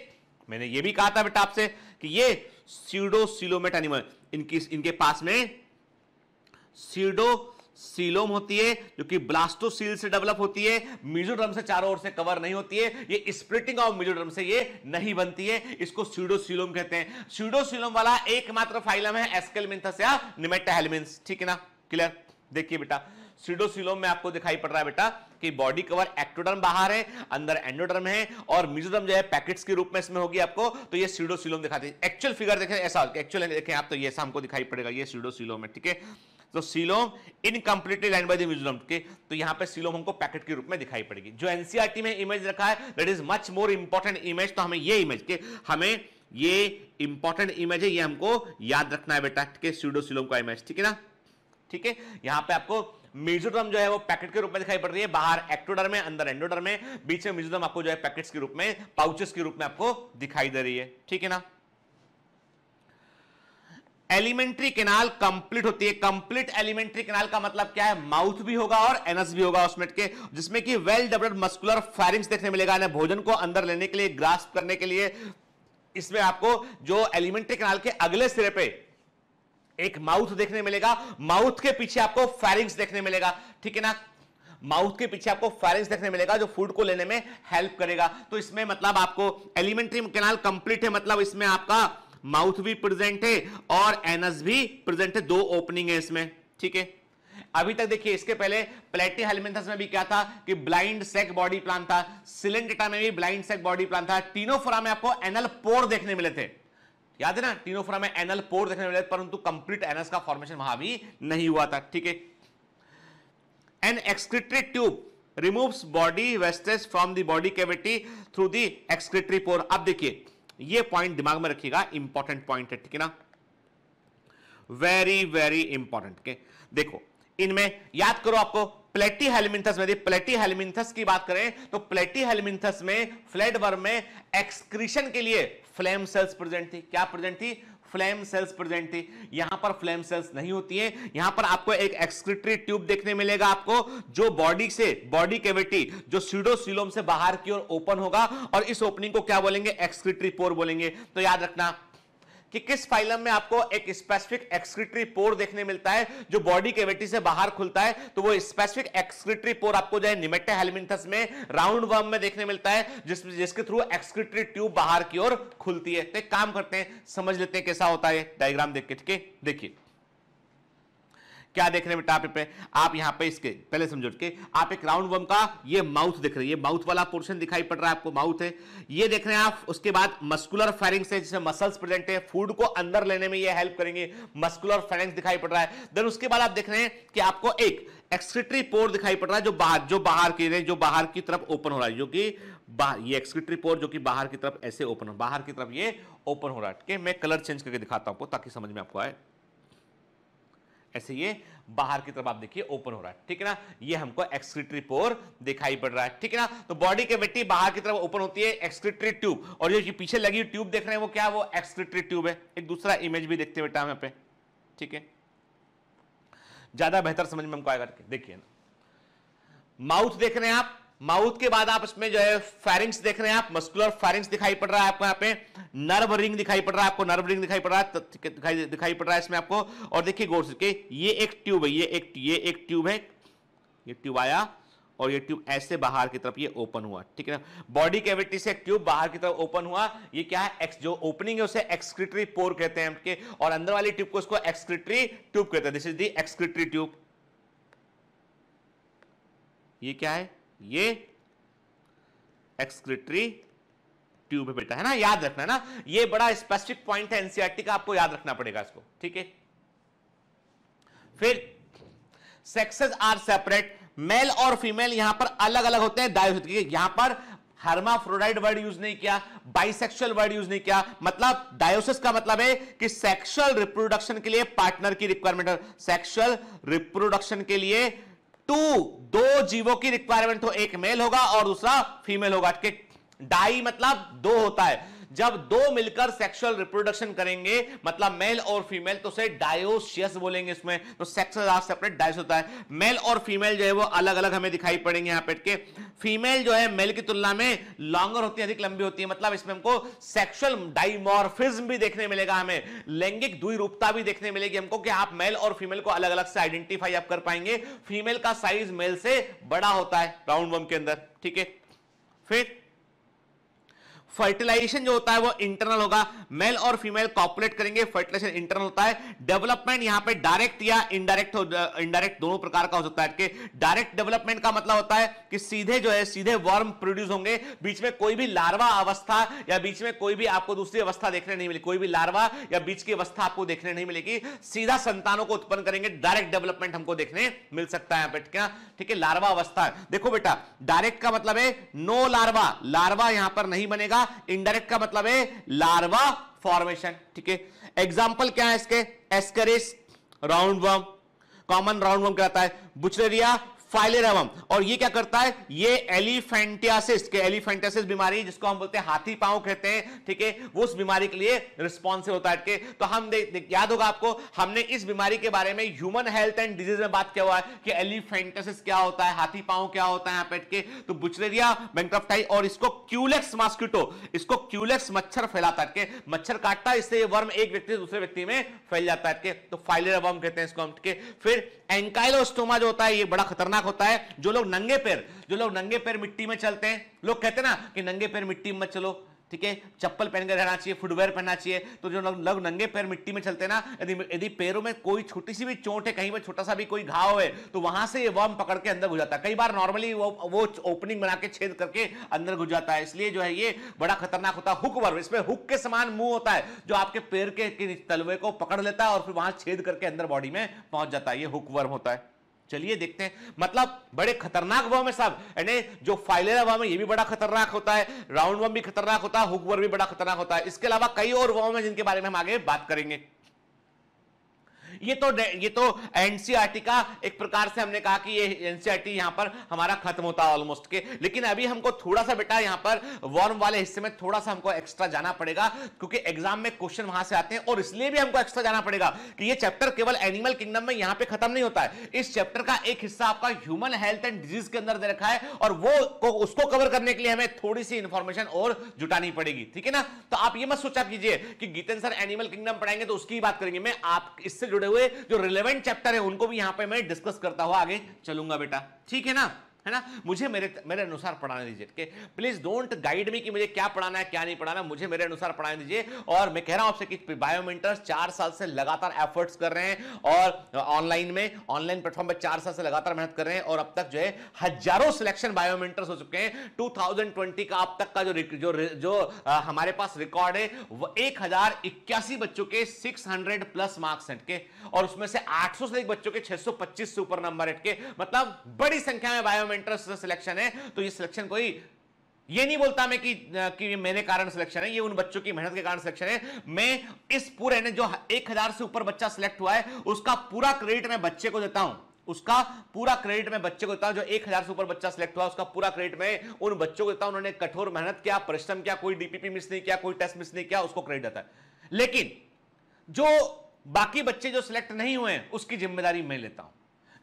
मैंने ये भी कहा था बेटा आपसे कि ये सीडो सिलोमेट एनिमल इनकी इनके पास में सीडो सीलोम होती है जो कि ब्लास्टोसील से डेवलप होती है मिजोड्रम से चारों ओर से कवर नहीं होती है ये स्प्लिटिंग ऑफ मिजोड्रम से ये नहीं बनती है इसको सीडोसीलोम कहते हैं सीडोसीलोम वाला एकमात्र फाइलम है एस्केलमिंथस या निमेटाहेलमिन्स ठीक है ना क्लियर देखिए बेटा सीडोसिलोम में आपको दिखाई पड़ रहा है बेटा कि बॉडी कवर एक्टोडर्म बाहर है अंदर एंडोडर्म है और मिजोडर्म जो है पैकेट्स के रूप में इसमें होगी आपको तो ये सीडोसिलोम दिखाते हैं एक्चुअल फिगर देखें ऐसा एक्चुअल देखें आप तो ये ऐसा हमको दिखाई पड़ेगा ये सीडोसिलोम है ठीक है तो coelom incompletely line by the के तो यहां पे सीलोम हमको पैकेट के रूप में दिखाई पड़ेगी जो एनसीआरटी e में इमेज रखा है that is much more important image तो हमें ये इमेज के हमें ये इंपॉर्टेंट इमेज है ये हमको याद रखना है बेटा के सीडो सिलोम का इमेज ठीक है ना ठीक है यहां पे आपको मेजोडर्म जो है वो पैकेट के रूप में दिखाई पड़ रही है बाहर एक्टोडर में अंदर एंडोडर में बीच में मेजोडर्म आपको जो है पैकेट के रूप में पाउचेस के रूप में आपको दिखाई दे रही है ठीक है ना एलिमेंट्री केनाल कंप्लीट होती है कंप्लीट एलिमेंट्री केनाल का मतलब क्या है माउथ भी होगा और एनस भी होगा उसमें के जिसमें कि वेल डेवलप्ड मस्कुलर फायरिंग्स देखने मिलेगा ना भोजन को अंदर लेने के लिए ग्रास्प करने के लिए इसमें आपको जो एलिमेंट्री केनाल के अगले सिरे पे एक माउथ देखने मिलेगा माउथ के पीछे आपको फैरिंग्स देखने मिलेगा ठीक है ना माउथ के पीछे आपको फैरिंग्स देखने मिलेगा जो फूड को लेने में हेल्प करेगा तो इसमें मतलब आपको एलिमेंट्री कैनाल कंप्लीट है मतलब इसमें आपका माउथ भी प्रेजेंट है और एनस भी प्रेजेंट है दो ओपनिंग है इसमें ठीक है अभी तक देखिए इसके पहले प्लेटी हेलमेंथस में भी क्या था कि ब्लाइंड सेक बॉडी प्लान था सिलेंडेटा में भी ब्लाइंड सेक बॉडी प्लान था टीनोफोरा में आपको एनल पोर देखने मिले थे याद है ना टीनोफोरा में एनल पोर देखने मिले परंतु कंप्लीट एनस का फॉर्मेशन वहां भी नहीं हुआ था ठीक है an excretory tube removes body wastage from the body cavity through the excretory pore अब देखिए ये पॉइंट दिमाग में रखिएगा इंपॉर्टेंट पॉइंट है ठीक है ना वेरी वेरी इंपॉर्टेंट देखो इनमें याद करो आपको प्लेटी हेलमिंथस में प्लेटी हेलमिंथस की बात करें तो प्लेटी हेलमिंथस में फ्लैट वर्म में एक्सक्रीशन के लिए फ्लेम सेल्स प्रेजेंट थी क्या प्रेजेंट थी फ्लेम सेल्स प्रेजेंट थी यहां पर फ्लेम सेल्स नहीं होती है यहां पर आपको एक एक्सक्रिटरी ट्यूब देखने मिलेगा आपको जो बॉडी से बॉडी कैविटी जो सीडोसिलोम से बाहर की ओर ओपन होगा और इस ओपनिंग को क्या बोलेंगे एक्सक्रिटरी पोर बोलेंगे तो याद रखना कि किस फाइलम में आपको एक स्पेसिफिक एक्सक्रिटरी पोर देखने मिलता है जो बॉडी केविटी से बाहर खुलता है तो वो स्पेसिफिक एक्सक्रिटरी पोर आपको जो है निमेटे हेलमिंथस में राउंड वर्म में देखने मिलता है जिस, जिसके थ्रू एक्सक्रिटरी ट्यूब बाहर की ओर खुलती है तो काम करते हैं समझ लेते हैं कैसा होता है डायग्राम देख के ठीक है देखिए क्या देख रहे हैं बेटा आप आप यहाँ पे इसके पहले समझो के आप एक राउंड वर्म का ये माउथ देख रहे हैं ये माउथ वाला पोर्शन दिखाई पड़ रहा है आपको माउथ है ये देख रहे हैं आप उसके बाद मस्कुलर फेरिंग्स है जिसमें मसल्स प्रेजेंट है फूड को अंदर लेने में ये हेल्प करेंगे मस्कुलर फेरिंग्स दिखाई पड़ रहा है देन उसके बाद आप देख रहे हैं कि आपको एक एक्सक्रिटरी पोर दिखाई पड़ रहा है जो बाहर जो बाहर की रहे जो बाहर की तरफ ओपन हो रहा है जो कि बाहर ये एक्सक्रिटरी पोर जो कि बाहर की तरफ ऐसे ओपन हो बाहर की तरफ ये ओपन हो रहा है ठीक है मैं कलर चेंज करके दिखाता हूं आपको ताकि समझ में आपको आए ऐसे ये बाहर की तरफ आप देखिए ओपन हो रहा है ठीक है ना ये हमको एक्सक्रिटरी पोर दिखाई पड़ रहा है ठीक है ना तो बॉडी के मिट्टी बाहर की तरफ ओपन होती है एक्सक्रिटरी ट्यूब और जो पीछे लगी हुई ट्यूब देख रहे हैं वो क्या वो एक्सक्रिटरी ट्यूब है एक दूसरा इमेज भी देखते बेटा हम यहाँ पे ठीक है ज्यादा बेहतर समझ में हमको आएगा देखिए ना माउथ देख रहे हैं आप माउथ के बाद आप इसमें जो है फेरिंग्स देख रहे हैं आप मस्कुलर फेरिंग्स दिखाई पड़ रहा है आपको यहाँ पे नर्व रिंग दिखाई पड़ रहा है आपको नर्व रिंग दिखाई पड़ रहा है दिखाई दिखाई पड़ रहा है इसमें आपको और देखिए गौर से ये एक ट्यूब है ये एक ये एक ट्यूब है ये ट्यूब आया और ये ट्यूब ऐसे बाहर की तरफ ये ओपन हुआ ठीक है ना बॉडी कैविटी से ट्यूब बाहर की तरफ ओपन हुआ ये क्या है एक्स जो ओपनिंग है उसे एक्सक्रिटरी पोर कहते हैं के और अंदर वाली ट्यूब को उसको एक्सक्रिटरी ट्यूब कहते हैं this is the excretory tube ये क्या है ये एक्सक्रिटरी ट्यूब है बेटा है ना याद रखना ना ये बड़ा स्पेसिफिक पॉइंट है एनसीआरटी का आपको याद रखना पड़ेगा इसको ठीक है फिर सेक्सेस आर सेपरेट मेल और फीमेल यहां पर अलग अलग होते हैं डायोसिस यहां पर हर्माफ्रोडाइट वर्ड यूज नहीं किया बाइसेक्सुअल वर्ड यूज नहीं किया मतलब डायोसिस का मतलब है कि सेक्सुअल रिप्रोडक्शन के लिए पार्टनर की रिक्वायरमेंट सेक्सुअल रिप्रोडक्शन के लिए टू दो जीवों की रिक्वायरमेंट हो तो एक मेल होगा और दूसरा फीमेल होगा डाई मतलब दो होता है जब दो मिलकर सेक्सुअल रिप्रोडक्शन करेंगे मतलब मेल और फीमेल तो उसे बोलेंगे इसमें तो सेक्सुअल से अपने होता है मेल और फीमेल जो है वो अलग अलग हमें दिखाई पड़ेंगे यहाँ पेट के फीमेल जो है मेल की तुलना में लॉन्गर होती है अधिक लंबी होती है मतलब इसमें हमको सेक्सुअल डाइमोरफिज्म भी देखने मिलेगा हमें लैंगिक द्विरूपता भी देखने मिलेगी हमको कि आप मेल और फीमेल को अलग अलग से आइडेंटिफाई आप कर पाएंगे फीमेल का साइज मेल से बड़ा होता है राउंड वर्म के अंदर ठीक है फिर फर्टिलाइजेशन जो होता है वो इंटरनल होगा मेल और फीमेल कॉपुलेट करेंगे फर्टिलाइजेशन इंटरनल होता है डेवलपमेंट यहां पे डायरेक्ट या इनडायरेक्ट इनडायरेक्ट दोनों प्रकार का हो सकता है डायरेक्ट डेवलपमेंट का मतलब होता है कि सीधे जो है सीधे वर्म प्रोड्यूस होंगे बीच में कोई भी लार्वा अवस्था या बीच में कोई भी आपको दूसरी अवस्था देखने नहीं मिली कोई भी लार्वा या बीच की अवस्था आपको देखने नहीं मिलेगी सीधा संतानों को उत्पन्न करेंगे डायरेक्ट डेवलपमेंट हमको देखने मिल सकता है क्या ठीक है लार्वा अवस्था देखो बेटा डायरेक्ट का मतलब है नो लार्वा लार्वा यहां पर नहीं बनेगा इनडायरेक्ट का मतलब है लार्वा फॉर्मेशन ठीक है एग्जाम्पल क्या है इसके ascaris round worm common round worm कहता है बुचरेरिया फाइलेरवम और ये क्या करता है ये एलिफेंटियासिस के एलिफेंटियासिस बीमारी जिसको हम बोलते हैं हाथी पांव कहते हैं ठीक है वो उस बीमारी के लिए रिस्पॉन्सिव होता है के तो हम देख दे, याद होगा आपको हमने इस बीमारी के बारे में ह्यूमन हेल्थ एंड डिजीज में बात किया हुआ है कि एलिफेंटियासिस क्या होता है हाथी पांव क्या होता है यहाँ पेट के तो बुचलेरिया बैंक्रफ्टाई और इसको क्यूलेक्स मॉस्किटो इसको क्यूलेक्स मच्छर फैलाता है मच्छर काटता है इससे ये वर्म एक व्यक्ति से दूसरे व्यक्ति में फैल जाता है तो फाइलेरा वर्म कहते हैं इसको हम ठीक है फिर एंकाइलोस्टोमा जो होता है ये बड़ा खतरनाक फर्क होता है जो लोग नंगे पैर जो लोग नंगे पैर मिट्टी में चलते हैं लोग कहते हैं ना कि नंगे पैर मिट्टी में चलो ठीक है चप्पल पहनकर रहना चाहिए फुटवेयर पहनना चाहिए तो जो लोग नंगे पैर मिट्टी में चलते ना यदि यदि पैरों में कोई छोटी सी भी चोट है कहीं पर छोटा सा भी कोई घाव है तो वहां से ये वर्म पकड़ के अंदर घुस जाता है कई बार नॉर्मली वो वो ओपनिंग बना के छेद करके अंदर घुस जाता है इसलिए जो है ये बड़ा खतरनाक होता है हुक वर्म इसमें हुक के समान मुंह होता है जो आपके पैर के तलवे को पकड़ लेता है और फिर वहां छेद करके अंदर बॉडी में पहुंच जाता है ये हुक वर्म होता है चलिए देखते हैं मतलब बड़े खतरनाक वर्म है साहब यानी जो फाइलेरा वर्म है ये भी बड़ा खतरनाक होता है राउंड वर्म भी खतरनाक होता है हुक वर्म भी बड़ा खतरनाक होता है इसके अलावा कई और वर्म है जिनके बारे में हम आगे बात करेंगे ये तो ये तो एनसीआरटी e का एक प्रकार से हमने कहा कि ये एनसीआरटी e यहां पर हमारा खत्म होता है ऑलमोस्ट के लेकिन अभी हमको थोड़ा सा बेटा यहां पर वॉर्म वाले हिस्से में थोड़ा सा हमको एक्स्ट्रा जाना पड़ेगा क्योंकि एग्जाम में क्वेश्चन वहां से आते हैं और इसलिए भी हमको एक्स्ट्रा जाना पड़ेगा कि ये चैप्टर केवल एनिमल किंगडम में यहां पर खत्म नहीं होता है इस चैप्टर का एक हिस्सा आपका ह्यूमन हेल्थ एंड डिजीज के अंदर दे रखा है और वो को, उसको कवर करने के लिए हमें थोड़ी सी इंफॉर्मेशन और जुटानी पड़ेगी ठीक है ना तो आप ये मत सोचा कीजिए कि गीतन सर एनिमल किंगडम पढ़ाएंगे तो उसकी बात करेंगे मैं आप इससे जुड़े हुए जो रिलेवेंट चैप्टर है उनको भी यहां पे मैं डिस्कस करता हूं आगे चलूंगा बेटा ठीक है ना है ना मुझे मेरे मेरे अनुसार पढ़ाने दीजिए ठीक है प्लीज डोंट गाइड मी कि मुझे क्या पढ़ाना है क्या नहीं पढ़ाना मुझे मेरे अनुसार पढ़ाने दीजिए और मैं कह रहा हूं आपसे कि बायोमेंटर्स चार साल से लगातार एफर्ट्स कर रहे हैं और ऑनलाइन में ऑनलाइन प्लेटफॉर्म पर चार साल से लगातार मेहनत कर रहे हैं और अब तक जो है हजारों सिलेक्शन बायोमेंटर्स हो चुके हैं टू का अब तक का जो जो जो आ, हमारे पास रिकॉर्ड है वो एक बच्चों के सिक्स प्लस मार्क्स हैं और उसमें से आठ से अधिक बच्चों के छह सौ पच्चीस सुपर नंबर हटके मतलब बड़ी संख्या में बायोमेंट इंटरेस्ट से सिलेक्शन है तो ये सिलेक्शन कोई ये नहीं बोलता मैं कि कि मेरे कारण सिलेक्शन है ये उन बच्चों की मेहनत के कारण सिलेक्शन है मैं इस पूरे ने जो एक हजार से ऊपर बच्चा सिलेक्ट हुआ है उसका पूरा क्रेडिट मैं बच्चे को देता हूं उसका पूरा क्रेडिट मैं बच्चे को देता हूं जो एक हजार से ऊपर बच्चा सिलेक्ट हुआ उसका पूरा क्रेडिट मैं उन बच्चों को देता हूं उन्होंने कठोर मेहनत किया परिश्रम किया कोई डीपीपी मिस नहीं किया कोई टेस्ट मिस नहीं किया उसको क्रेडिट देता है लेकिन जो बाकी बच्चे जो सिलेक्ट नहीं हुए उसकी जिम्मेदारी मैं लेता हूं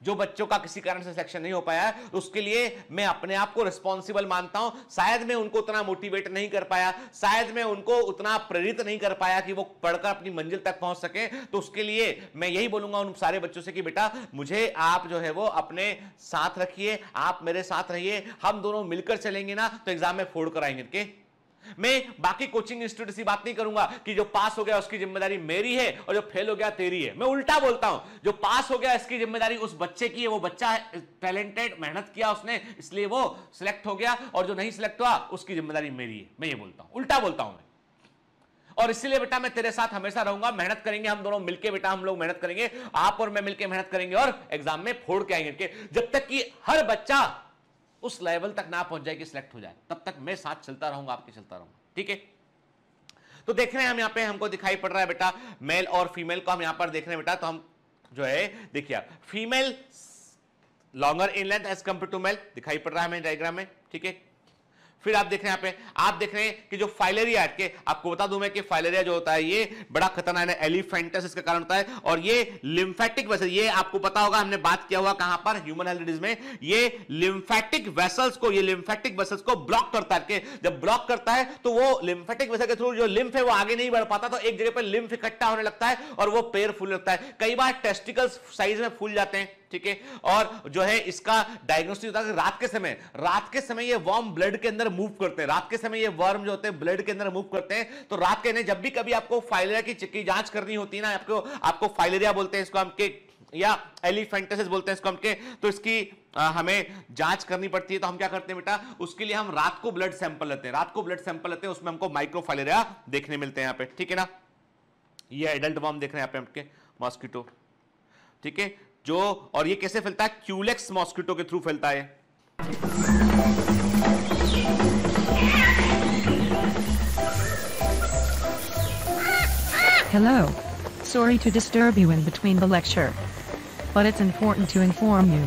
जो बच्चों का किसी कारण से सिलेक्शन नहीं हो पाया है उसके लिए मैं अपने आप को रिस्पॉन्सिबल मानता हूं शायद मैं उनको उतना मोटिवेट नहीं कर पाया शायद मैं उनको उतना प्रेरित नहीं कर पाया कि वो पढ़कर अपनी मंजिल तक पहुंच सके तो उसके लिए मैं यही बोलूंगा उन सारे बच्चों से कि बेटा मुझे आप जो है वो अपने साथ रखिए आप मेरे साथ रहिए हम दोनों मिलकर चलेंगे ना तो एग्जाम में फोड़ कराएंगे मैं बाकी कोचिंग इंस्टीट्यूट से बात नहीं करूंगा कि जो पास हो गया उसकी जिम्मेदारी मेरी है और जो फेल हो गया तेरी है मैं उल्टा बोलता हूं जो पास हो गया इसकी जिम्मेदारी उस बच्चे की है वो बच्चा टैलेंटेड मेहनत किया उसने इसलिए वो सिलेक्ट हो गया और जो नहीं सिलेक्ट हुआ उसकी जिम्मेदारी मेरी है मैं ये बोलता हूं उल्टा बोलता हूं मैं और इसलिए बेटा मैं तेरे साथ हमेशा रहूंगा मेहनत करेंगे हम दोनों मिलकर बेटा हम लोग मेहनत करेंगे आप और मैं मिलकर मेहनत करेंगे और एग्जाम में फोड़ के आएंगे जब तक कि हर बच्चा उस लेवल तक ना पहुंच जाए कि सिलेक्ट हो जाए तब तक मैं साथ चलता रहूंगा आपके चलता रहूंगा ठीक है तो देख रहे हैं हम यहाँ पे हमको दिखाई पड़ रहा है बेटा मेल और फीमेल को हम यहाँ पर देख रहे हैं बेटा तो हम जो है देखिए female longer in length as compare to male दिखाई पड़ रहा है हमें डायग्राम में ठीक है फिर आप देख रहे हैं पे आप देख रहे हैं कि जो फाइलेरिया के आपको बता दूं मैं कि फाइलेरिया जो होता है ये बड़ा खतरनाक है एलिफेंटस इसका कारण होता है और ये लिम्फेटिक वैसे ये आपको पता होगा हमने बात किया हुआ कहां पर ह्यूमन हेल्थ में ये लिम्फेटिक वेसल्स को ये लिम्फेटिक वेसल्स को ब्लॉक करता है जब ब्लॉक करता है तो वो लिम्फेटिक वेसल के थ्रू जो लिम्फ है वो आगे नहीं बढ़ पाता तो एक जगह पर लिम्फ इकट्ठा होने लगता है और वो पेड़ फूलने लगता है कई बार टेस्टिकल साइज में फूल जाते हैं ठीक है और जो है इसका डायग्नोस्टिक होता है रात के समय रात के समय ये वर्म ब्लड के अंदर मूव करते हैं रात के समय ये वर्म जो होते हैं ब्लड के अंदर मूव करते हैं तो रात के जब भी कभी आपको फाइलेरिया की, चिक्की जांच करनी होती है ना आपको आपको फाइलेरिया बोलते हैं इसको हम के या एलिफेंटेसिस बोलते हैं इसको हम के तो इसकी आ, हमें जांच करनी पड़ती है तो हम क्या करते हैं बेटा उसके लिए हम रात को ब्लड सैंपल लेते हैं रात को ब्लड सैंपल लेते हैं उसमें हमको माइक्रोफाइलेरिया देखने मिलते हैं यहाँ पे ठीक है ना ये एडल्ट वर्म देख रहे हैं यहाँ पे आपके मॉस्किटो ठीक है जो और ये कैसे फैलता है क्यूलेक्स मॉस्किटो के थ्रू फैलता है Hello. Sorry to disturb you in between the lecture. But it's important to inform you.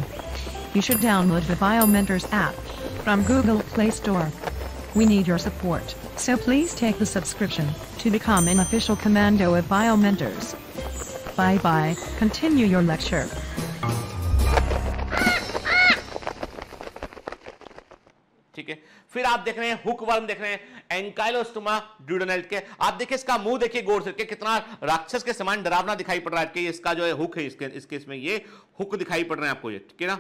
You should download the BioMentors app from Google Play Store. We need your support, so please take the subscription to become an official commando of BioMentors. Bye bye, continue your lecture. ठीक है फिर आप देख रहे हैं hook worm देख रहे हैं एंकाइलोस्टोमा ड्यूडोनेल्ट के आप देखिए इसका मुंह देखिए गौर से के कितना राक्षस के समान डरावना दिखाई पड़ रहा है कि इसका जो है हुक है इसके इसके इसमें ये हुक दिखाई पड़ रहा है आपको ये ठीक है ना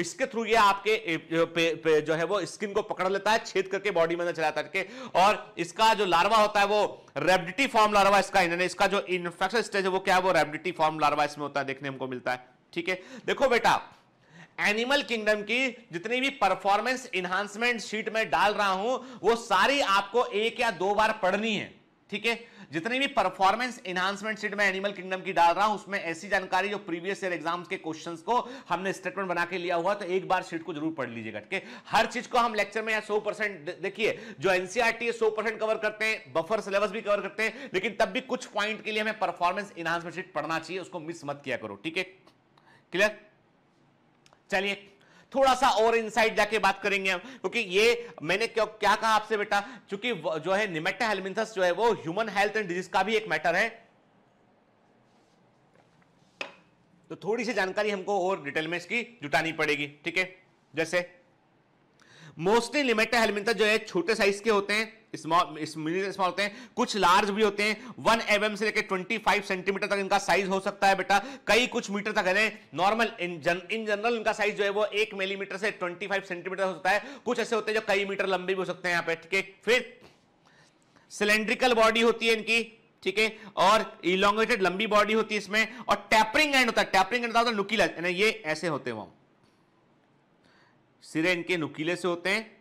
इसके थ्रू ये आपके पे, पे जो है वो स्किन को पकड़ लेता है छेद करके बॉडी में चला करके और इसका जो लार्वा होता है वो रेबडिटी फॉर्म लार्वा इसका इन्होंने इसका जो इन्फेक्शन स्टेज है वो क्या है वो रेबडिटी फॉर्म लार्वा इसमें होता है देखने हमको मिलता है ठीक है देखो बेटा एनिमल किंगडम की जितनी भी परफॉर्मेंस इन्हांसमेंट शीट में डाल रहा हूं वो सारी आपको एक या दो बार पढ़नी है ठीक है जितनी भी परफॉर्मेंस एनहांसमेंट सीट मैं एनिमल किंगडम की डाल रहा हूं उसमें ऐसी जानकारी जो प्रीवियस ईयर एग्जाम्स के क्वेश्चंस को हमने स्टेटमेंट बना के लिया हुआ तो एक बार सीट को जरूर पढ़ लीजिएगा ठीक है हर चीज को हम लेक्चर में सौ परसेंट देखिए जो एनसीआरटी e सौ परसेंट कवर करते हैं बफर सिलेबस भी कवर करते हैं लेकिन तब भी कुछ पॉइंट के लिए हमें परफॉर्मेंस एनहांसमेंट सीट पढ़ना चाहिए उसको मिस मत किया करो ठीक है क्लियर चलिए थोड़ा सा और इनसाइड जाके बात करेंगे हम क्योंकि ये मैंने क्यों क्या कहा आपसे बेटा चूंकि जो है निमेटा हेलमिंथस जो है वो ह्यूमन हेल्थ एंड डिजीज का भी एक मैटर है तो थोड़ी सी जानकारी हमको और डिटेल में इसकी जुटानी पड़ेगी ठीक है जैसे मोस्टली लिमेटा हेलमिंथस जो है छोटे साइज के होते हैं स्मॉल स्मॉल होते हैं कुछ लार्ज भी होते हैं वन एम mm से लेकर ट्वेंटी फाइव सेंटीमीटर तक इनका साइज हो सकता है बेटा कई कुछ मीटर तक है नॉर्मल इन जनरल इनका साइज जो है वो एक मिलीमीटर से ट्वेंटी फाइव सेंटीमीटर हो सकता है कुछ ऐसे होते हैं जो कई मीटर लंबे भी हो सकते हैं यहां पे ठीक है फिर सिलेंड्रिकल बॉडी होती है इनकी ठीक है और इलांगेटेड लंबी बॉडी होती है इसमें और टैपरिंग एंड होता है टैपरिंग एंड होता है तो नुकीला ये ऐसे होते हैं वो सिरे इनके नुकीले से होते हैं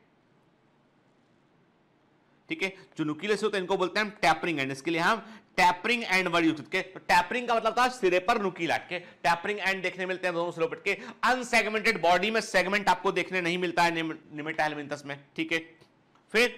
ठीक है जो नुकीले से होते हैं इनको बोलते हैं टैपरिंग एंड इसके लिए हम टैपरिंग एंड वर्ड यूज करके तो टैपरिंग का मतलब था सिरे पर नुकीला के टैपरिंग एंड देखने मिलते हैं दोनों सिरों पर के अनसेगमेंटेड बॉडी में सेगमेंट आपको देखने नहीं मिलता है निमेटालमिंतस में ठीक है फिर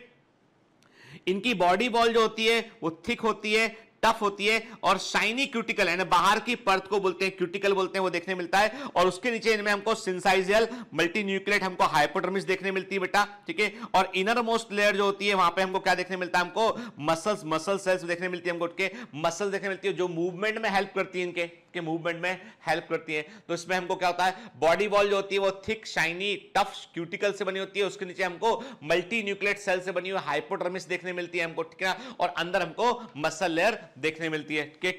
इनकी बॉडी बॉल जो होती है वो थिक होती है टफ होती है और शाइनी क्यूटिकल यानी बाहर की परत को बोलते हैं क्यूटिकल बोलते हैं वो देखने मिलता है और उसके नीचे इनमें हमको सिंसाइजियल मल्टी न्यूक्लियट हमको हाइपोटर्मिस देखने मिलती है बेटा ठीक है और इनर मोस्ट लेयर जो होती है वहां पे हमको क्या देखने मिलता है हमको मसल्स मसल सेल्स देखने मिलती है हमको उठ के मसल देखने मिलती है जो मूवमेंट में हेल्प करती है इनके के मूवमेंट में हेल्प करती है तो इसमें हमको क्या होता है बॉडी वॉल जो होती है वो थिक शाइनी टफ क्यूटिकल से बनी होती है उसके नीचे हमको मल्टी न्यूक्लियट सेल से बनी हुई हाइपोटर्मिस देखने मिलती है हमको ठीक है और अंदर हमको मसल लेयर देखने मिलती है कि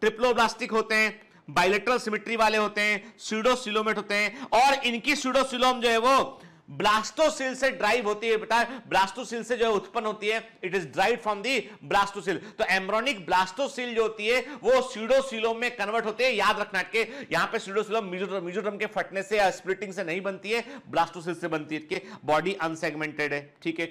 ट्रिप्लोब्लास्टिक होते हैं बायोलेट्रल सिमिट्री वाले होते हैं सीडोसिलोमेट होते हैं और इनकी सीडोसिलोम जो है वो ब्लास्टोसिल से ड्राइव होती है बेटा ब्लास्टोसिल से जो उत्पन्न होती है it is drive from the blastocoel तो एम्ब्रोनिक ब्लास्टोसिल जो होती है वो सीडोसिलोम में कन्वर्ट होते हैं याद रखना के यहां पे सीडोसिलोम मिजोरम के फटने से या स्प्लिटिंग से नहीं बनती है ब्लास्टोसिल से बनती है बॉडी अनसेगमेंटेड है ठीक है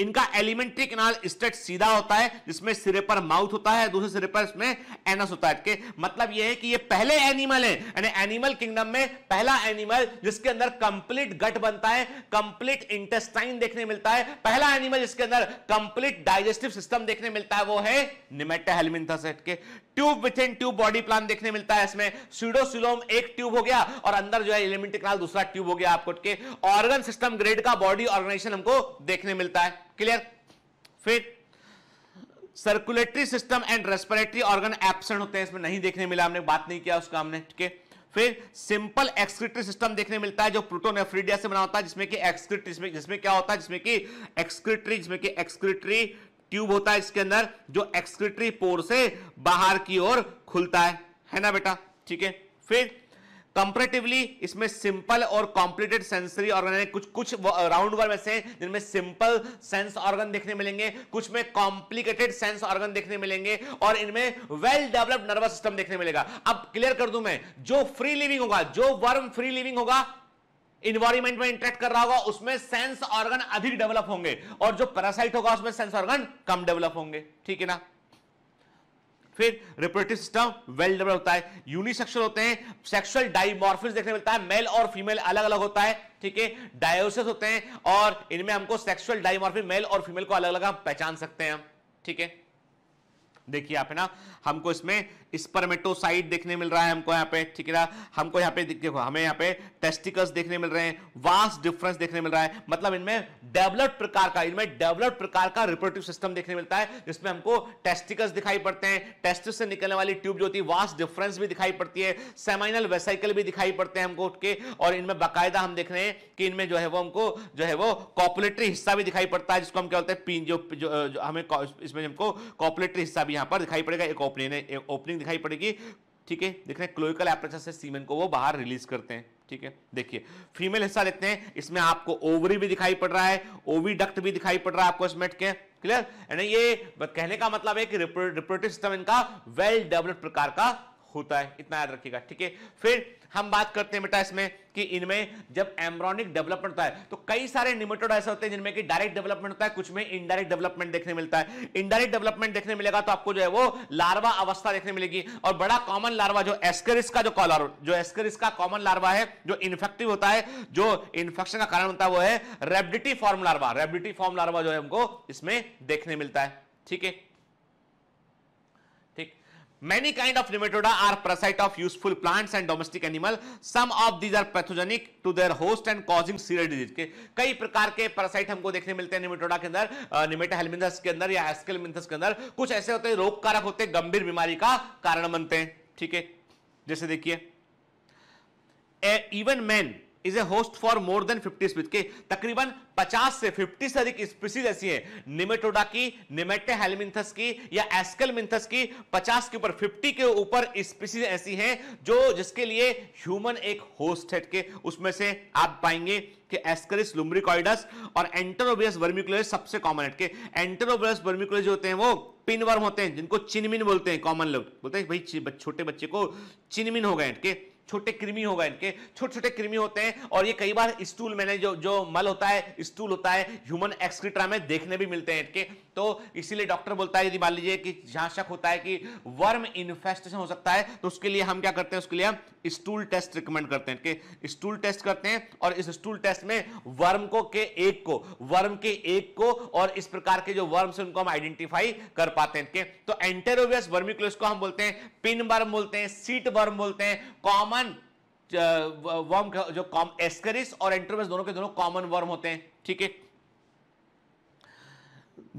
इनका एलिमेंट्री कैनाल स्टेट सीधा होता है जिसमें सिरे पर माउथ होता है दूसरे सिरे पर इसमें एनस होता है के मतलब यह है कि ये पहले एनिमल है यानी एनिमल किंगडम में पहला एनिमल जिसके अंदर कंप्लीट गट बनता है कंप्लीट इंटेस्टाइन देखने मिलता है पहला एनिमल जिसके अंदर कंप्लीट डाइजेस्टिव सिस्टम देखने मिलता है वो है निमेटा हेलमिंथस के tube within tube body plan देखने मिलता है इसमें सीडोसिलोम एक ट्यूब हो गया और अंदर जो है एलिमेंटिक दूसरा ट्यूब हो गया आपको ऑर्गन सिस्टम ग्रेड का बॉडी ऑर्गेनाइजेशन हमको देखने मिलता है क्लियर फिर circulatory system and respiratory organ absent होते हैं इसमें नहीं देखने मिला हमने बात नहीं किया उसका हमने ठीक है फिर सिंपल एक्सक्रिटरी सिस्टम देखने मिलता है जो प्रोटोनेफ्रीडिया से बना होता है जिसमें कि एक्सक्रिटरी जिसमें जिसमें क्या होता है जिसमें कि एक्सक्रिटरी जिसमें कि एक्सक्रिटरी ट्यूब होता है इसके अंदर जो एक्सक्रिटरी पोर से बाहर की ओर खुलता है है ना बेटा ठीक है फिर कंपेरेटिवली इसमें सिंपल और कॉम्प्लीटेड सेंसरी ऑर्गन कुछ कुछ राउंड वर्म ऐसे जिनमें सिंपल सेंस ऑर्गन देखने मिलेंगे कुछ में कॉम्प्लीकेटेड सेंस ऑर्गन देखने मिलेंगे और इनमें वेल डेवलप्ड नर्वस सिस्टम देखने मिलेगा अब क्लियर कर दू मैं जो फ्री लिविंग होगा जो वर्म फ्री लिविंग होगा इन्वायरमेंट में इंटरेक्ट कर रहा होगा उसमें सेंस ऑर्गन अधिक डेवलप होंगे और जो पैरासाइट होगा उसमें सेंस ऑर्गन कम डेवलप होंगे ठीक है ना फिर रिप्रोडक्टिव सिस्टम वेल डेवलप होता है यूनिसेक्सुअल होते हैं सेक्सुअल डाइमॉर्फिस देखने मिलता है मेल और फीमेल अलग अलग होता है ठीक है डायोसिस होते हैं और इनमें हमको सेक्सुअल डाइमॉर्फिस मेल और फीमेल को अलग अलग हम पहचान सकते हैं हम ठीक है देखिए आप है ना हमको इसमें स्पर्मेटोसाइट देखने मिल रहा है हमको यहाँ पे ठीक है हमको यहाँ पे देखो हमें यहाँ पे टेस्टिकल्स देखने मिल रहे हैं वास्ट डिफरेंस देखने मिल रहा है मतलब इनमें डेवलप्ड प्रकार का इनमें डेवलप्ड प्रकार का रिप्रोडक्टिव सिस्टम देखने मिलता है जिसमें हमको टेस्टिकल्स दिखाई पड़ते हैं टेस्टिस से निकलने वाली ट्यूब जो होती है वास्ट डिफरेंस भी दिखाई पड़ती है सेमाइनल वेसाइकल भी दिखाई पड़ते हैं हमको के और इनमें बाकायदा हम देख रहे हैं कि इनमें जो है वो हमको जो है वो कॉपुलेटरी हिस्सा भी दिखाई पड़ता है जिसको हम क्या बोलते हैं पीन जो, जो, जो हमें इसमें हमको कॉपुलेटरी हिस्सा भी यहाँ पर दिखाई पड़ेगा एक ओपनिंग दिखाई पड़ेगी ठीक है देख रहे हैं क्लोइकल एप्रेचर से सीमेन को वो बाहर रिलीज करते हैं ठीक है देखिए फीमेल हिस्सा देखते हैं इसमें आपको ओवरी भी दिखाई पड़ रहा है ओवी डक्ट भी दिखाई पड़ रहा है आपको इसमें के क्लियर यानी ये कहने का मतलब है कि रिप्रोडक्टिव सिस्टम इनका वेल डेवलप्ड प्रकार का होता है इतना याद रखिएगा ठीक है फिर हम बात करते हैं बेटा इसमें कि इनमें जब एम्ब्रॉनिक डेवलपमेंट होता है तो कई सारे निमेटोड ऐसे होते हैं जिनमें कि डायरेक्ट डेवलपमेंट होता है कुछ में इनडायरेक्ट डेवलपमेंट देखने मिलता है इनडायरेक्ट डेवलपमेंट देखने मिलेगा तो आपको जो है वो लार्वा अवस्था देखने मिलेगी और बड़ा कॉमन लार्वा जो एस्करिस का जो कॉलर जो एस्करिस का कॉमन लार्वा है जो इन्फेक्टिव होता है जो इन्फेक्शन का कारण होता है वो है rhabditiform larva rhabditiform larva जो है हमको इसमें देखने मिलता है ठीक है Many kind of nematoda are parasite of useful plants and domestic animal. Some of these are pathogenic to their host and causing serious disease. ke kai prakar ke parasite humko dekhne milte hain nematoda ke andar nemata helminthus ke andar ya ascalminthus ke andar kuch aise hote hain rog karak hote hain gambhir bimari ka karan bante hain theek hai jaise dekhiye even men is a host for more than fifty species के तकरीबन 50 से 50 से अधिक species ऐसी हैं Nematoda की निमेटे helminths की या एस्कल मिंथस की 50 के ऊपर 50 के ऊपर स्पीसीज ऐसी हैं जो जिसके लिए ह्यूमन एक होस्ट है के उसमें से आप पाएंगे कि एस्करिस लुम्ब्रिकॉइडस और एंटरोबियस वर्मिकुलर सबसे कॉमन है के एंटरोबियस वर्मिकुलर जो होते हैं वो पिनवर्म होते हैं जिनको चिनमिन बोलते हैं कॉमन लोग बोलते हैं भाई छोटे बच्चे को चिनमिन हो गए के छोटे कृमि होगा इनके छोटे छोटे कृमि होते हैं और ये कई बार स्टूल मैंने जो जो मल होता है स्टूल होता है ह्यूमन एक्सक्रिट्रा में देखने भी मिलते हैं इनके तो इसीलिए डॉक्टर बोलता है यदि मान लीजिए कि जहां शक होता है कि वर्म इन्फेस्टेशन हो सकता है तो उसके लिए हम क्या करते हैं उसके लिए हम स्टूल टेस्ट रिकमेंड करते हैं इनके स्टूल टेस्ट करते हैं और इस स्टूल टेस्ट में वर्म को के एक को वर्म के एक को और इस प्रकार के जो वर्म से उनको हम आइडेंटिफाई कर पाते हैं इनके तो एंटेरोवियस वर्मिकुलस को हम बोलते हैं पिन वर्म बोलते हैं सीट वर्म बोलते हैं कॉमन Uh, कॉमन वर्म जो कॉम एस्करिस और एंट्रोमेस दोनों के दोनों कॉमन वर्म होते हैं ठीक है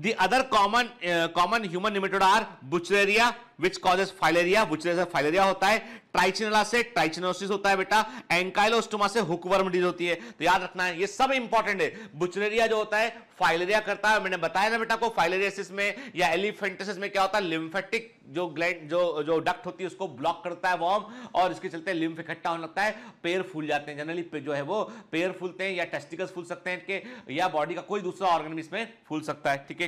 the other common common human limited are wuchereria which causes filaria which filaria होता है ट्राइचिनला से ट्राइचिनोसिस होता है बेटा एंकाइलोस्टोमा से हुकवर्म डिज होती है तो याद रखना है ये सब इंपॉर्टेंट है बुचरेरिया जो होता है फाइलेरिया करता है मैंने बताया ना बेटा को फाइलेरियासिस में या एलिफेंटेसिस में क्या होता है लिम्फेटिक जो ग्लैंड जो जो डक्ट होती है उसको ब्लॉक करता है वॉर्म और इसके चलते लिम्फ इकट्ठा होने लगता है पेड़ फूल जाते हैं जनरली जो है वो पेड़ फूलते हैं या टेस्टिकल्स फूल सकते हैं या बॉडी का कोई दूसरा ऑर्गन भी इसमें फूल सकता है ठीक है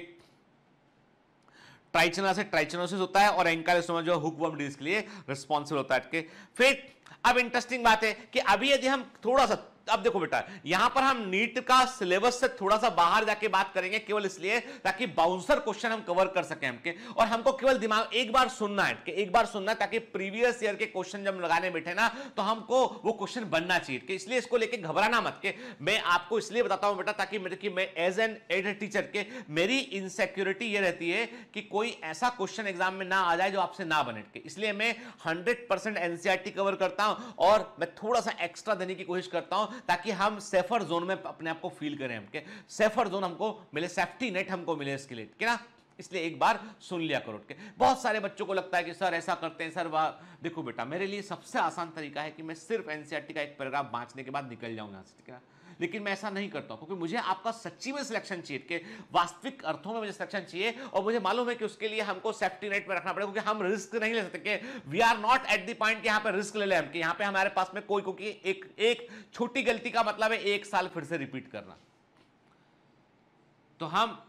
ट्राइचना से ट्राइचनोसिस होता है और एंकारेस्टोमा जो हुकवर्म डिजीज के लिए रिस्पॉन्सिबल होता है फिर अब इंटरेस्टिंग बात है कि अभी यदि हम थोड़ा सा अब देखो बेटा यहां पर हम नीट का सिलेबस से थोड़ा सा बाहर जाके बात करेंगे केवल इसलिए ताकि बाउंसर क्वेश्चन हम कवर कर सके हमके और हमको केवल दिमाग एक बार सुनना है कि एक बार सुनना ताकि प्रीवियस ईयर के क्वेश्चन जब लगाने बैठे ना तो हमको वो क्वेश्चन बनना चाहिए इसलिए इसको लेकर घबराना मत के मैं आपको इसलिए बताता हूं बेटा ताकि मेरे कि मैं एज एन एड टीचर के मेरी इनसेक्योरिटी यह रहती है कि कोई ऐसा क्वेश्चन एग्जाम में ना आ जाए जो आपसे ना बने के इसलिए मैं हंड्रेड परसेंट एनसीआर कवर करता हूं और मैं थोड़ा सा एक्स्ट्रा देने की कोशिश करता हूं ताकि हम सेफर जोन में अपने आप को फील करें हमके सेफर जोन हमको मिले सेफ्टी नेट हमको मिले इसके लिए क्या ना इसलिए एक बार सुन लिया करो के बहुत सारे बच्चों को लगता है कि सर ऐसा करते हैं सर वह देखो बेटा मेरे लिए सबसे आसान तरीका है कि मैं सिर्फ एनसीईआरटी e का एक पैराग्राफ बांचने के बाद निकल जाऊँ यहाँ से ठीक है ना लेकिन मैं ऐसा नहीं करता क्योंकि मुझे आपका सच्ची में सिलेक्शन चाहिए के वास्तविक अर्थों में मुझे सिलेक्शन चाहिए और मुझे मालूम है कि उसके लिए हमको सेफ्टी नेट में रखना पड़ेगा क्योंकि हम रिस्क नहीं ले सकते we are not at the point यहां पर रिस्क ले लें हम कि यहां पर हमारे पास में कोई क्योंकि एक एक छोटी गलती का मतलब है एक साल फिर से रिपीट करना तो हम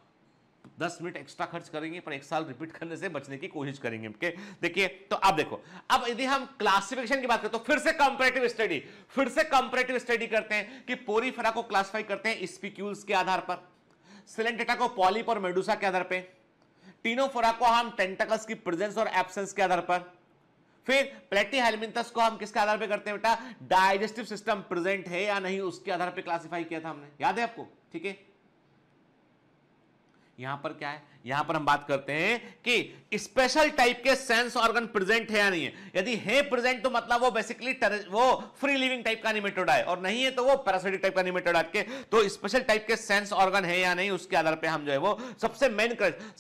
दस मिनट एक्स्ट्रा खर्च करेंगे पर एक साल रिपीट करने से बचने की कोशिश करेंगे okay? देखिए तो अब देखो अब यदि हम क्लासिफिकेशन की बात करें तो फिर से कंपेरेटिव स्टडी फिर से कंपेरेटिव स्टडी करते हैं कि पोरी फरा को क्लासिफाई करते हैं स्पीक्यूल्स के आधार पर सिलेंटेटा को पॉलिप और मेडूसा के आधार पर टीनो फोरा को हम टेंटाकल्स की प्रेजेंस और एबसेंस के आधार पर फिर प्लेटीहेलमिंथस को हम किसके आधार पर करते हैं बेटा डाइजेस्टिव सिस्टम प्रेजेंट है या नहीं उसके आधार पर क्लासिफाई किया था हमने याद है आपको ठीक है यहां पर क्या है यहां पर हम बात करते हैं कि स्पेशल टाइप के सेंस ऑर्गन प्रेजेंट है या नहीं है यदि है प्रेजेंट तो मतलब वो बेसिकली वो फ्री लिविंग टाइप का निमेटोडा है और नहीं है तो वो पैरासिटिक टाइप का निमेटोडा तो के तो स्पेशल टाइप के सेंस ऑर्गन है या नहीं उसके आधार पर हम जो है वो सबसे मेन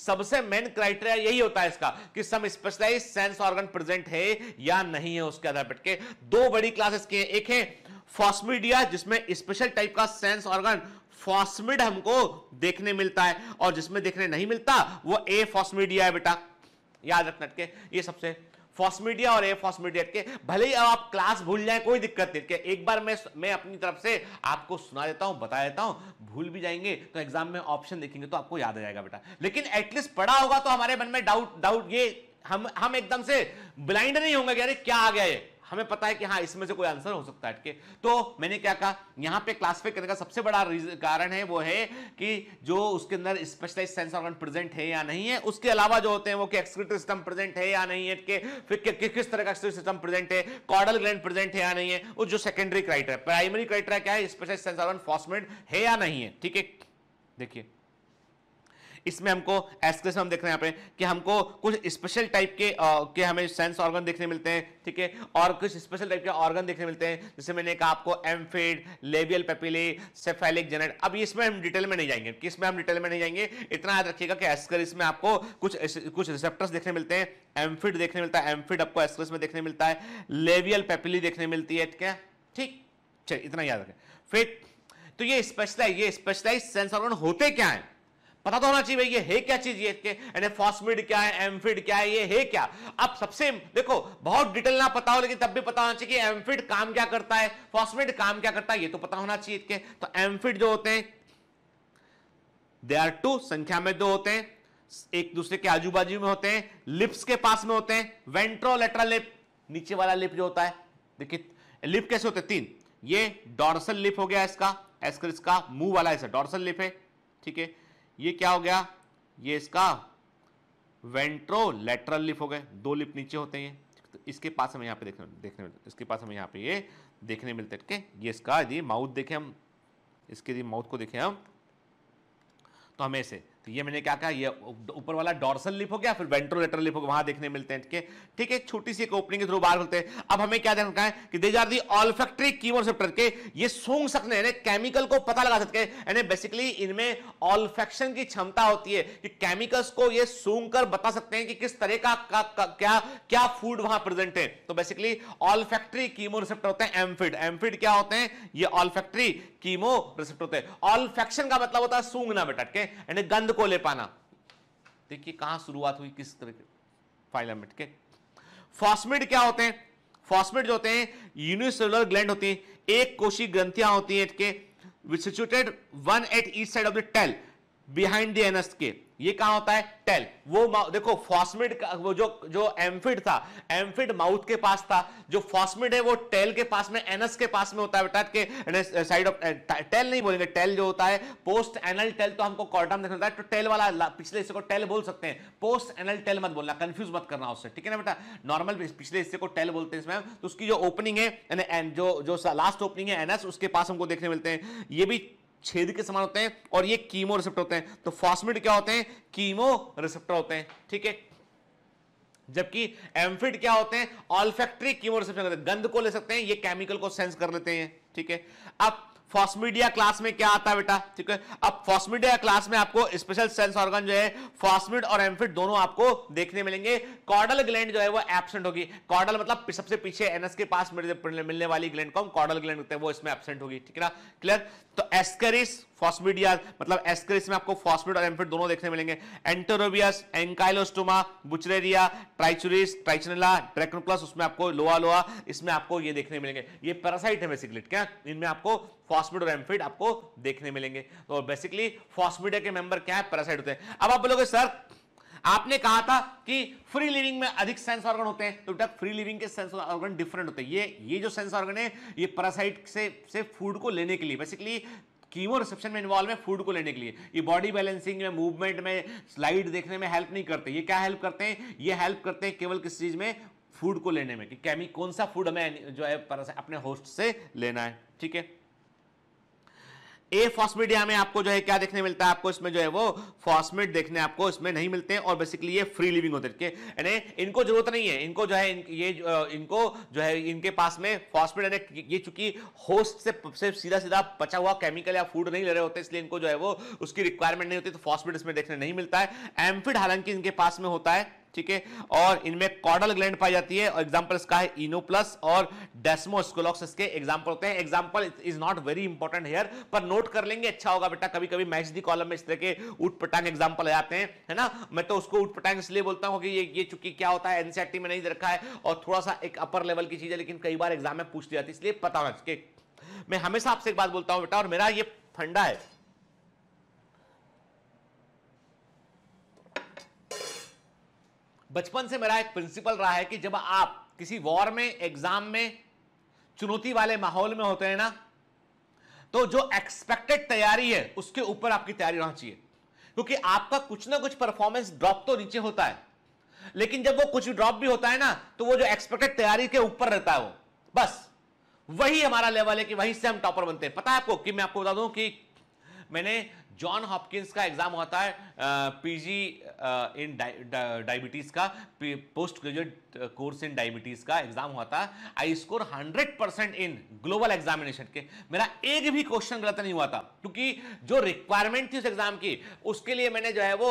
सबसे मेन क्राइटेरिया यही होता है इसका कि some specialize sense organ present है या नहीं है उसके आधार पर दो बड़ी क्लासेस की है एक है फॉस्मीडिया जिसमें स्पेशल टाइप का सेंस ऑर्गन फॉस्मिड हमको देखने मिलता है और जिसमें देखने नहीं मिलता वो ए फॉस्मिडिया है बेटा याद रखना के ये सबसे फॉस्मीडिया और ए फॉस्मीडिया के भले ही अब आप क्लास भूल जाए कोई दिक्कत नहीं एक बार मैं मैं अपनी तरफ से आपको सुना देता हूं बता देता हूं भूल भी जाएंगे तो एग्जाम में ऑप्शन देखेंगे तो आपको याद आ जाएगा बेटा लेकिन एटलीस्ट पढ़ा होगा तो हमारे मन में डाउट डाउट ये हम हम एकदम से ब्लाइंड नहीं होंगे कि अरे क्या आ गया ये हमें पता है कि हाँ इसमें से कोई आंसर हो सकता है ठीक है तो मैंने क्या कहा यहाँ पे क्लासिफाई करने का सबसे बड़ा कारण है वो है कि जो उसके अंदर स्पेशलाइज सेंस ऑर्गन प्रेजेंट है या नहीं है उसके अलावा जो होते हैं वो कि एक्सक्रिटिव सिस्टम प्रेजेंट है या नहीं है ठीक फिर कि, किस तरह का एक्सक्रिटिव सिस्टम प्रेजेंट है कॉर्डल ग्लैंड प्रेजेंट है या नहीं है वो जो सेकेंडरी क्राइटेरिया प्राइमरी क्राइटेरिया क्या है स्पेशलाइज सेंस ऑर्गन फॉस्मेंट है या नहीं है ठीक है देखिए इसमें हमको एस्क्रेस हम देख रहे हैं यहाँ पे कि हमको कुछ स्पेशल टाइप के आ, के हमें सेंस ऑर्गन देखने मिलते हैं ठीक है और कुछ स्पेशल टाइप के ऑर्गन देखने मिलते हैं जैसे मैंने कहा आपको एमफेड लेबियल पेपिले सेफेलिक जेनेट अब इसमें हम डिटेल में नहीं जाएंगे किसमें हम डिटेल में नहीं जाएंगे इतना याद रखिएगा कि एस्क्रेस में आपको कुछ कुछ रिसेप्टर्स देखने मिलते हैं एमफिड देखने मिलता है एमफिड आपको एस्क्रेस में देखने मिलता है लेबियल पेपिली देखने मिलती है क्या ठीक चलिए इतना याद रखें फिर तो ये स्पेशलाइज ये स्पेशलाइज सेंस ऑर्गन होते क्या है पता तो होना चाहिए भाई ये है क्या चीज ये फॉस्मिड क्या है एमफिड क्या है ये है क्या अब सबसे देखो बहुत डिटेल ना पता हो लेकिन तब भी पता होना चाहिए कि एमफिड काम क्या करता है फॉस्मिड काम क्या करता है ये तो पता होना चाहिए के तो एमफिड जो होते हैं दे आर टू संख्या में दो होते हैं एक दूसरे के आजू बाजू में होते हैं लिप्स के पास में होते हैं वेंट्रोलेट्रल लिप नीचे वाला लिप जो होता है देखिए लिप कैसे होते तीन ये डॉर्सल लिप हो गया इसका एस्कर इसका मुंह वाला ऐसा डॉर्सल लिप है ठीक है ये क्या हो गया ये इसका वेंट्रोलेटरल लिप हो गए दो लिप नीचे होते हैं तो इसके पास हमें यहाँ पे देखने देखने मिलते इसके पास हमें यहाँ पे ये देखने मिलते हैं ठीक ये इसका यदि माउथ देखें हम इसके यदि माउथ को देखें हम तो हमें ऐसे तो ये मैंने क्या कहा ये ऊपर वाला डॉर्सल लिप हो गया फिर वेंट्रोलेटर लिप हो गया वहां देखने मिलते हैं ठीक है ठीक है छोटी सी एक ओपनिंग के थ्रू बाहर होते हैं अब हमें क्या देखना है कि देज आर दी ऑलफेक्ट्री कीमोसेप्टर के ये सूंग सकते हैं केमिकल को पता लगा सकते हैं यानी बेसिकली इनमें ऑलफेक्शन की क्षमता होती है कि केमिकल्स को ये सूंग कर बता सकते हैं कि किस तरह का, का, का क्या क्या फूड वहां प्रेजेंट है तो बेसिकली ऑलफेक्ट्री कीमो रिसेप्टर होते हैं एम्फिड एम्फिड क्या होते हैं ये ऑलफेक्ट्री कीमो रिसेप्टर होते हैं ऑलफेक्शन का मतलब होता है सूंघना बेटा ठीक है यानी गंध आनंद को ले पाना देखिए कहां शुरुआत हुई किस तरह के फाइलामेंट के फॉस्मिड क्या होते हैं फॉस्मिड जो होते हैं यूनिसेलुलर ग्लैंड होती है एक कोशी ग्रंथियां होती हैं इसके which situated one at east side of the tail behind the anus के ये कहा होता है टेल वो देखो फॉस्मिड वो जो जो एम्फिड था एम्फिड माउथ के पास था जो फॉस्मिड है वो टेल के पास में एनस के पास में होता है बेटा के साइड ऑफ टेल नहीं बोलेंगे टेल जो होता है पोस्ट एनल टेल तो हमको कॉर्डम देखना है तो टेल वाला पिछले हिस्से को टेल बोल सकते हैं पोस्ट एनल टेल मत बोलना कंफ्यूज मत करना उससे ठीक है ना बेटा नॉर्मल पिछले हिस्से को टेल बोलते हैं इसमें तो उसकी जो ओपनिंग है जो जो लास्ट ओपनिंग है एनएस उसके पास हमको देखने मिलते हैं ये भी छेद के समान होते हैं और ये कीमो रिसेप्टर होते हैं तो फॉस्मिड क्या होते हैं कीमो रिसेप्टर होते हैं ठीक है जबकि एम्फिड क्या होते हैं ऑल्फेक्ट्री कीमो रिसेप्टर गंध को ले सकते हैं ये केमिकल को सेंस कर लेते हैं ठीक है अब फॉस्मीडिया क्लास में क्या आता है बेटा ठीक है अब फॉस्मीडिया क्लास में आपको स्पेशल सेंस ऑर्गन जो है फॉस्मिड और एम्फिड दोनों आपको देखने मिलेंगे कॉर्डल ग्लैंड जो है वो एबसेंट होगी कॉर्डल मतलब सबसे पीछे एनएस के पास मिलने वाली ग्लैंड को हम कॉर्डल ग्लैंड होते हैं वो इसमें एबसेंट होगी ठीक है ना क्लियर तो एस्करिस फॉस्मिडिया मतलब एस्क्रेस में आपको फॉस्मिड और एम्फिड दोनों देखने मिलेंगे एंटोरोबियस एंकाइलोस्टोमा बुचरेरिया ट्राइचुरिस ट्राइचनला ड्रेक्नोप्लस उसमें आपको लोआ लोआ इसमें आपको ये देखने मिलेंगे ये पैरासाइट है बेसिकली क्या इनमें आपको फॉस्मिड और एम्फिड आपको देखने मिलेंगे तो बेसिकली फॉस्मिडिया के मेंबर क्या है पैरासाइट होते हैं अब आप बोलोगे सर आपने कहा था कि फ्री लिविंग में अधिक सेंस ऑर्गन होते हैं तो बेटा फ्री लिविंग के सेंस ऑर्गन डिफरेंट होते हैं ये ये जो सेंस ऑर्गन है ये पैरासाइट से से फूड को लेने के लिए बेसिकली कीमो रिसेप्शन में इन्वॉल्व है फूड को लेने के लिए ये बॉडी बैलेंसिंग में मूवमेंट में स्लाइड देखने में हेल्प नहीं करते ये क्या हेल्प करते हैं ये हेल्प करते हैं केवल किस चीज़ में फूड को लेने में कि कैमी कौन सा फूड हमें जो है अपने होस्ट से लेना है ठीक है ए फॉस्मिडिया में आपको जो है क्या देखने मिलता है आपको इसमें जो है वो फॉस्मिट देखने आपको इसमें नहीं मिलते और बेसिकली ये फ्री लिविंग होते हैं यानी इनको जरूरत नहीं है इनको जो है इन, ये इनको जो है इनके पास में फॉस्मिट यानी ये चूंकि होस्ट से, से सीधा सीधा पचा हुआ केमिकल या फूड नहीं ले रहे होते इसलिए इनको जो है वो उसकी रिक्वायरमेंट नहीं होती तो फॉस्मिट इसमें देखने नहीं मिलता है एम्फिड हालांकि इनके पास में होता है ठीक है और इनमें कॉडल ग्लैंड पाई जाती है और एग्जाम्पल इसका है इनो प्लस और डेस्मोस्कोलॉक्स इसके एग्जाम्पल होते हैं example is not very important here पर नोट कर लेंगे अच्छा होगा बेटा कभी कभी मैच दी कॉलम में इस तरह के उठ पटांग एग्जाम्पल आते हैं है ना मैं तो उसको उठ पटांग इसलिए बोलता हूँ कि ये ये चूंकि क्या होता है एनसीआरटी e में नहीं रखा है और थोड़ा सा एक अपर लेवल की चीज है लेकिन कई बार एग्जाम में पूछ ली जाती है इसलिए पता होना चाहिए मैं हमेशा आपसे एक बात बोलता हूँ बेटा और मेरा ये फंडा है बचपन से मेरा एक प्रिंसिपल रहा है कि जब आप किसी वॉर में एग्जाम में चुनौती वाले माहौल में होते हैं ना तो जो एक्सपेक्टेड तैयारी है उसके ऊपर आपकी तैयारी होना चाहिए क्योंकि आपका कुछ ना कुछ परफॉर्मेंस ड्रॉप तो नीचे होता है लेकिन जब वो कुछ ड्रॉप भी होता है ना तो वो जो एक्सपेक्टेड तैयारी के ऊपर रहता है वो बस वही हमारा लेवल है कि वहीं से हम टॉपर बनते हैं पता है आपको कि मैं आपको बता दूं कि मैंने जॉन हॉपकिंस का एग्जाम होता है पीजी इन डायबिटीज का post graduate course in diabetes का एग्जाम होता है I score 100 percent in global examination के मेरा एक भी क्वेश्चन गलत नहीं हुआ था क्योंकि जो रिक्वायरमेंट थी उस एग्जाम की उसके लिए मैंने जो है वो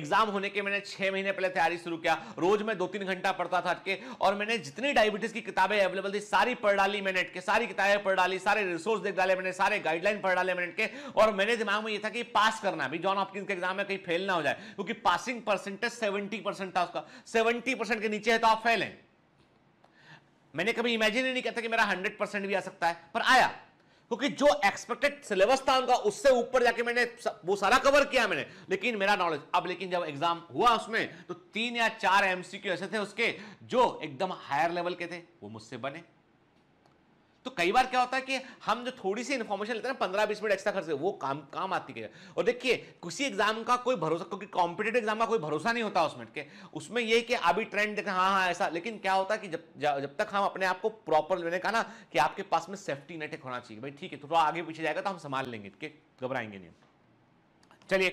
एग्जाम होने के मैंने छह महीने पहले तैयारी शुरू किया रोज मैं दो तीन घंटा पढ़ता था के और मैंने जितनी डायबिटीज की किताबें अवेलेबल थी सारी पढ़ डाली मैंने के सारी किताबें पढ़ डाली सारे रिसोर्स देख डाले मैंने सारे गाइडलाइन पढ़ डाले मैंने के और मैंने दिमाग एग्जाम में ये था कि पास करना भी जॉन हॉपकिंस के एग्जाम में कहीं फेल ना हो जाए क्योंकि पासिंग परसेंटेज सेवेंटी परसेंट था उसका सेवेंटी परसेंट के नीचे है तो आप फेल हैं मैंने कभी इमेजिन ही नहीं किया था कि मेरा हंड्रेड परसेंट भी आ सकता है पर आया क्योंकि जो एक्सपेक्टेड सिलेबस था उनका उससे ऊपर जाके मैंने वो सारा कवर किया मैंने लेकिन मेरा नॉलेज अब लेकिन जब एग्जाम हुआ उसमें तो तीन या चार एमसीक्यू ऐसे थे उसके जो एकदम हायर लेवल के थे वो मुझसे बने तो कई बार क्या होता है कि हम जो थोड़ी सी इन्फॉर्मेशन लेते हैं पंद्रह बीस मिनट एक्स्ट्रा खर्च वो काम काम आती है और देखिए किसी एग्जाम का कोई भरोसा क्योंकि कॉम्पिटेटिव एग्जाम का कोई भरोसा नहीं होता उसमें के उसमें यह कि अभी ट्रेंड देखें हाँ हाँ ऐसा लेकिन क्या होता है कि जब जब तक हम अपने आप को प्रॉपर लेने का ना कि आपके पास में सेफ्टी नेट होना चाहिए भाई ठीक है तो थोड़ा आगे पीछे जाएगा तो हम संभाल लेंगे घबराएंगे नहीं चलिए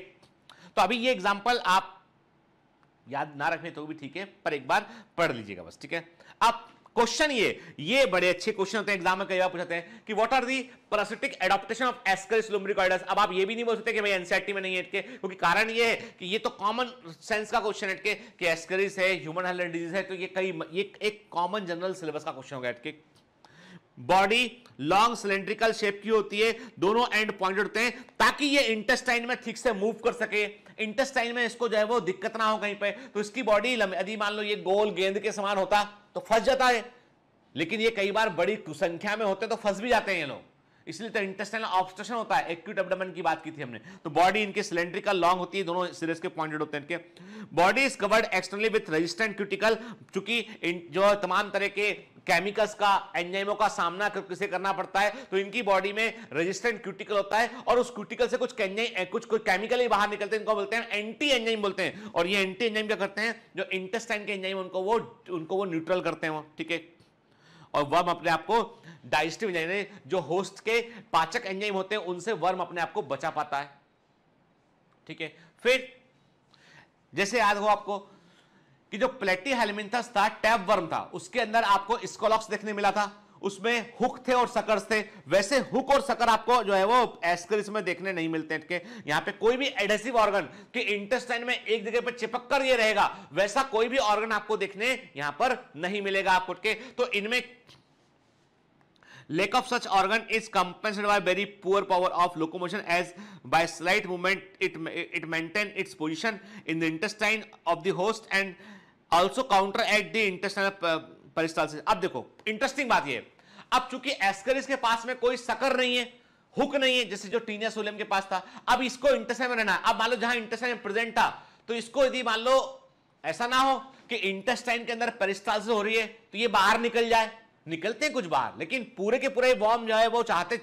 तो अभी ये एग्जाम्पल आप याद ना रखने तो भी ठीक है पर एक बार पढ़ लीजिएगा बस ठीक है अब क्वेश्चन ये ये बड़े अच्छे क्वेश्चन होते हैं एग्जाम में कई बार पूछते हैं कि what are the parasitic adaptation of ascaris lumbricoides अब आप ये भी नहीं बोल सकते कि भाई एनसीईआरटी e में नहीं है अटके क्योंकि कारण ये है कि ये तो कॉमन सेंस का क्वेश्चन है अटके कि एस्करिस है ह्यूमन हेल्थ डिजीज है तो ये कई ये एक कॉमन जनरल सिलेबस का क्वेश्चन हो गया अटके बॉडी लॉन्ग सिलेंड्रिकल शेप की होती है दोनों एंड पॉइंटेड होते हैं ताकि ये इंटेस्टाइन में ठीक से मूव कर सके इंटेस्टाइन में इसको जो है वो दिक्कत ना हो कहीं पे तो इसकी बॉडी यदि मान लो ये गोल गेंद के समान होता तो फंस जाता है लेकिन ये कई बार बड़ी संख्या में होते तो फंस भी जाते हैं ये लोग इसलिए तो इंटेस्टाइनल ऑब्स्ट्रक्शन होता है एक्यूट एबडमन की बात की थी हमने तो बॉडी इनके सिलेंड्रिकल लॉन्ग होती है दोनों सिरस के पॉइंटेड होते हैं इनके body is covered externally with resistant cuticle चूंकि जो तमाम तरह के केमिकल्स का एंजाइमों का सामना कर किसे करना पड़ता है तो इनकी बॉडी में रेजिस्टेंट क्यूटिकल होता है और उस क्यूटिकल से कुछ कुछ कुछ केमिकल ही बाहर निकलते हैं इनको बोलते हैं एंटी एंजाइम बोलते हैं और ये एंटी एंजाइम क्या करते हैं जो इंटेस्टाइन के एंजाइम उनको वो उनको वो न्यूट्रल करते हैं वो ठीक है और वर्म अपने आप को डाइजेस्टिव जो होस्ट के पाचक एंजाइम होते हैं उनसे वर्म अपने आप को बचा पाता है ठीक है फिर जैसे याद हो आपको कि जो प्लेटी हेलमिंथस था टैप वर्म था उसके अंदर आपको स्कोलॉक्स देखने मिला था उसमें हुक थे और सकर थे वैसे हुक और सकर आपको जो है वो एस्क्रिस में देखने नहीं मिलते हैं यहां पे कोई भी एडेसिव ऑर्गन कि इंटेस्टाइन में एक जगह पर चिपक कर ये रहेगा वैसा कोई भी ऑर्गन आपको देखने यहां पर नहीं मिलेगा आपको के तो इनमें lack of such organ is compensated by very poor power of locomotion as by slight movement it it maintain its position in the intestine of the host and also counter at the intestine peristalsis अब देखो interesting बात यह अब चूंकि Ascaris के पास में कोई sucker नहीं है हुक नहीं है जैसे जो टीनिया सोलियम के पास था अब इसको इंटरसेम में रहना अब मान लो जहां इंटरसेम प्रेजेंट था तो इसको यदि मान लो ऐसा ना हो कि इंटेस्टाइन के अंदर पेरिस्टाल हो रही है तो ये बाहर निकल जाए निकलते हैं कुछ बाहर लेकिन पूरे के पूरे वॉर्म जो है वो चाहते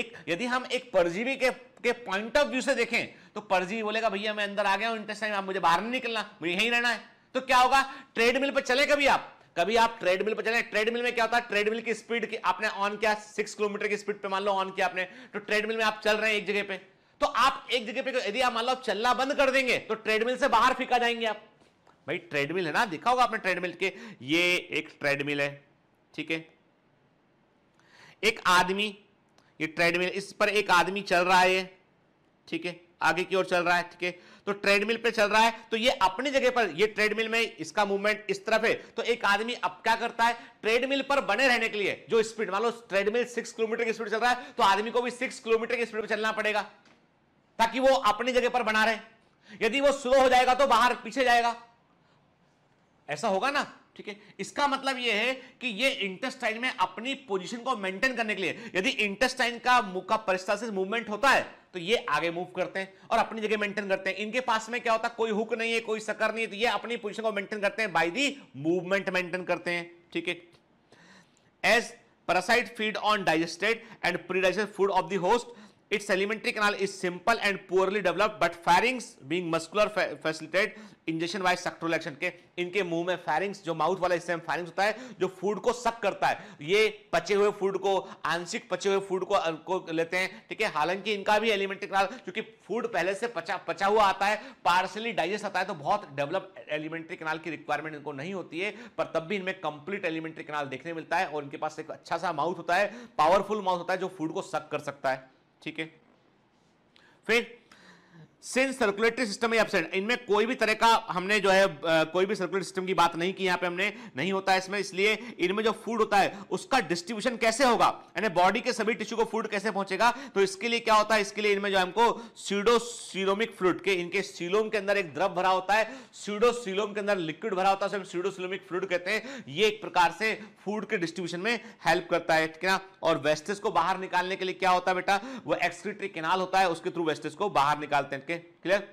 एक यदि हम एक परजीवी के के पॉइंट ऑफ व्यू से देखें तो परजीवी बोलेगा भैया मैं अंदर आ गया हूं इंटेस्टाइन आप मुझे बाहर नहीं निकलना मुझे यहीं रहना है तो क्या होगा ट्रेडमिल पर चले कभी आप कभी आप ट्रेडमिल पर चले ट्रेडमिल में क्या होता है ट्रेडमिल की स्पीड की आपने ऑन किया सिक्स किलोमीटर की स्पीड पे मान लो ऑन किया आपने तो ट्रेडमिल में आप चल रहे हैं एक जगह पे तो आप एक जगह पे यदि आप मान लो चलना बंद कर देंगे तो ट्रेडमिल से बाहर फेंका जाएंगे आप भाई ट्रेडमिल है ना दिखा होगा आपने ट्रेडमिल के ये एक ट्रेडमिल है ठीक है एक आदमी ये ट्रेडमिल इस पर एक आदमी चल रहा है ठीक है आगे की ओर चल रहा है ठीक है तो ट्रेडमिल पे चल रहा है तो ये अपनी जगह पर ये ट्रेडमिल में इसका मूवमेंट इस तरफ है तो एक आदमी अब क्या करता है ट्रेडमिल पर बने रहने के लिए जो स्पीड मान लो ट्रेडमिल सिक्स किलोमीटर की स्पीड चल रहा है तो आदमी को भी सिक्स किलोमीटर की स्पीड पर चलना पड़ेगा ताकि वो अपनी जगह पर बना रहे यदि वो स्लो हो जाएगा तो बाहर पीछे जाएगा ऐसा होगा ना ठीक है इसका मतलब यह है कि ये इंटेस्टाइन में अपनी पोजीशन को मेंटेन करने के लिए यदि इंटेस्टाइन का मुका परिस्थिति मूवमेंट होता है तो ये आगे मूव करते हैं और अपनी जगह मेंटेन करते हैं इनके पास में क्या होता है कोई हुक नहीं है कोई सकर नहीं है तो ये अपनी पोजिशन को मेंटेन करते हैं बाई दी मूवमेंट मेंटेन करते हैं ठीक है as parasite feed on digested and pre digest food of the host its alimentary canal is simple and poorly develop but pharynx being muscular fa ingestion wise suctorial action के इनके मुंह में फैरिंग्स जो mouth वाला हिस्से में फैरिंग्स होता है जो फूड को सक करता है ये पचे हुए फूड को आंशिक पचे हुए फूड को, को लेते हैं ठीक है हालांकि इनका भी एलिमेंट्री कनाल क्योंकि फूड पहले से पचा पचा हुआ आता है पार्सली डाइजेस्ट आता है तो बहुत डेवलप एलिमेंट्री कनाल की रिक्वायरमेंट इनको नहीं होती है पर तब भी इनमें कंप्लीट एलिमेंट्री कनाल देखने मिलता है और इनके पास एक अच्छा सा माउथ होता है पावरफुल माउथ होता है जो फूड को सक कर सकता है ठीक है फिर सिंस सर्कुलेटरी सिस्टम एबसेंट इनमें कोई भी तरह का हमने जो है कोई भी सर्कुलेटरी सिस्टम की बात नहीं की यहां पे हमने नहीं होता है इसमें इसलिए इनमें जो फूड होता है उसका डिस्ट्रीब्यूशन कैसे होगा यानी बॉडी के सभी टिश्यू को फूड कैसे पहुंचेगा तो इसके लिए क्या होता है इसके लिए इनमें जो हमको सीडोसिलोमिक फ्लूड के इनके सीलोम के अंदर एक द्रव भरा होता है सीडोसिलोम के अंदर लिक्विड भरा होता है उसे सीडोसिलोमिक फ्लूड कहते हैं ये एक प्रकार से फूड के डिस्ट्रीब्यूशन में हेल्प करता है ठीक है ना और वेस्टेज को बाहर निकालने के लिए क्या होता है बेटा वो एक्सक्रीटरी केनाल होता है उसके थ्रू वेस्टेज को बाहर निकालते हैं के clear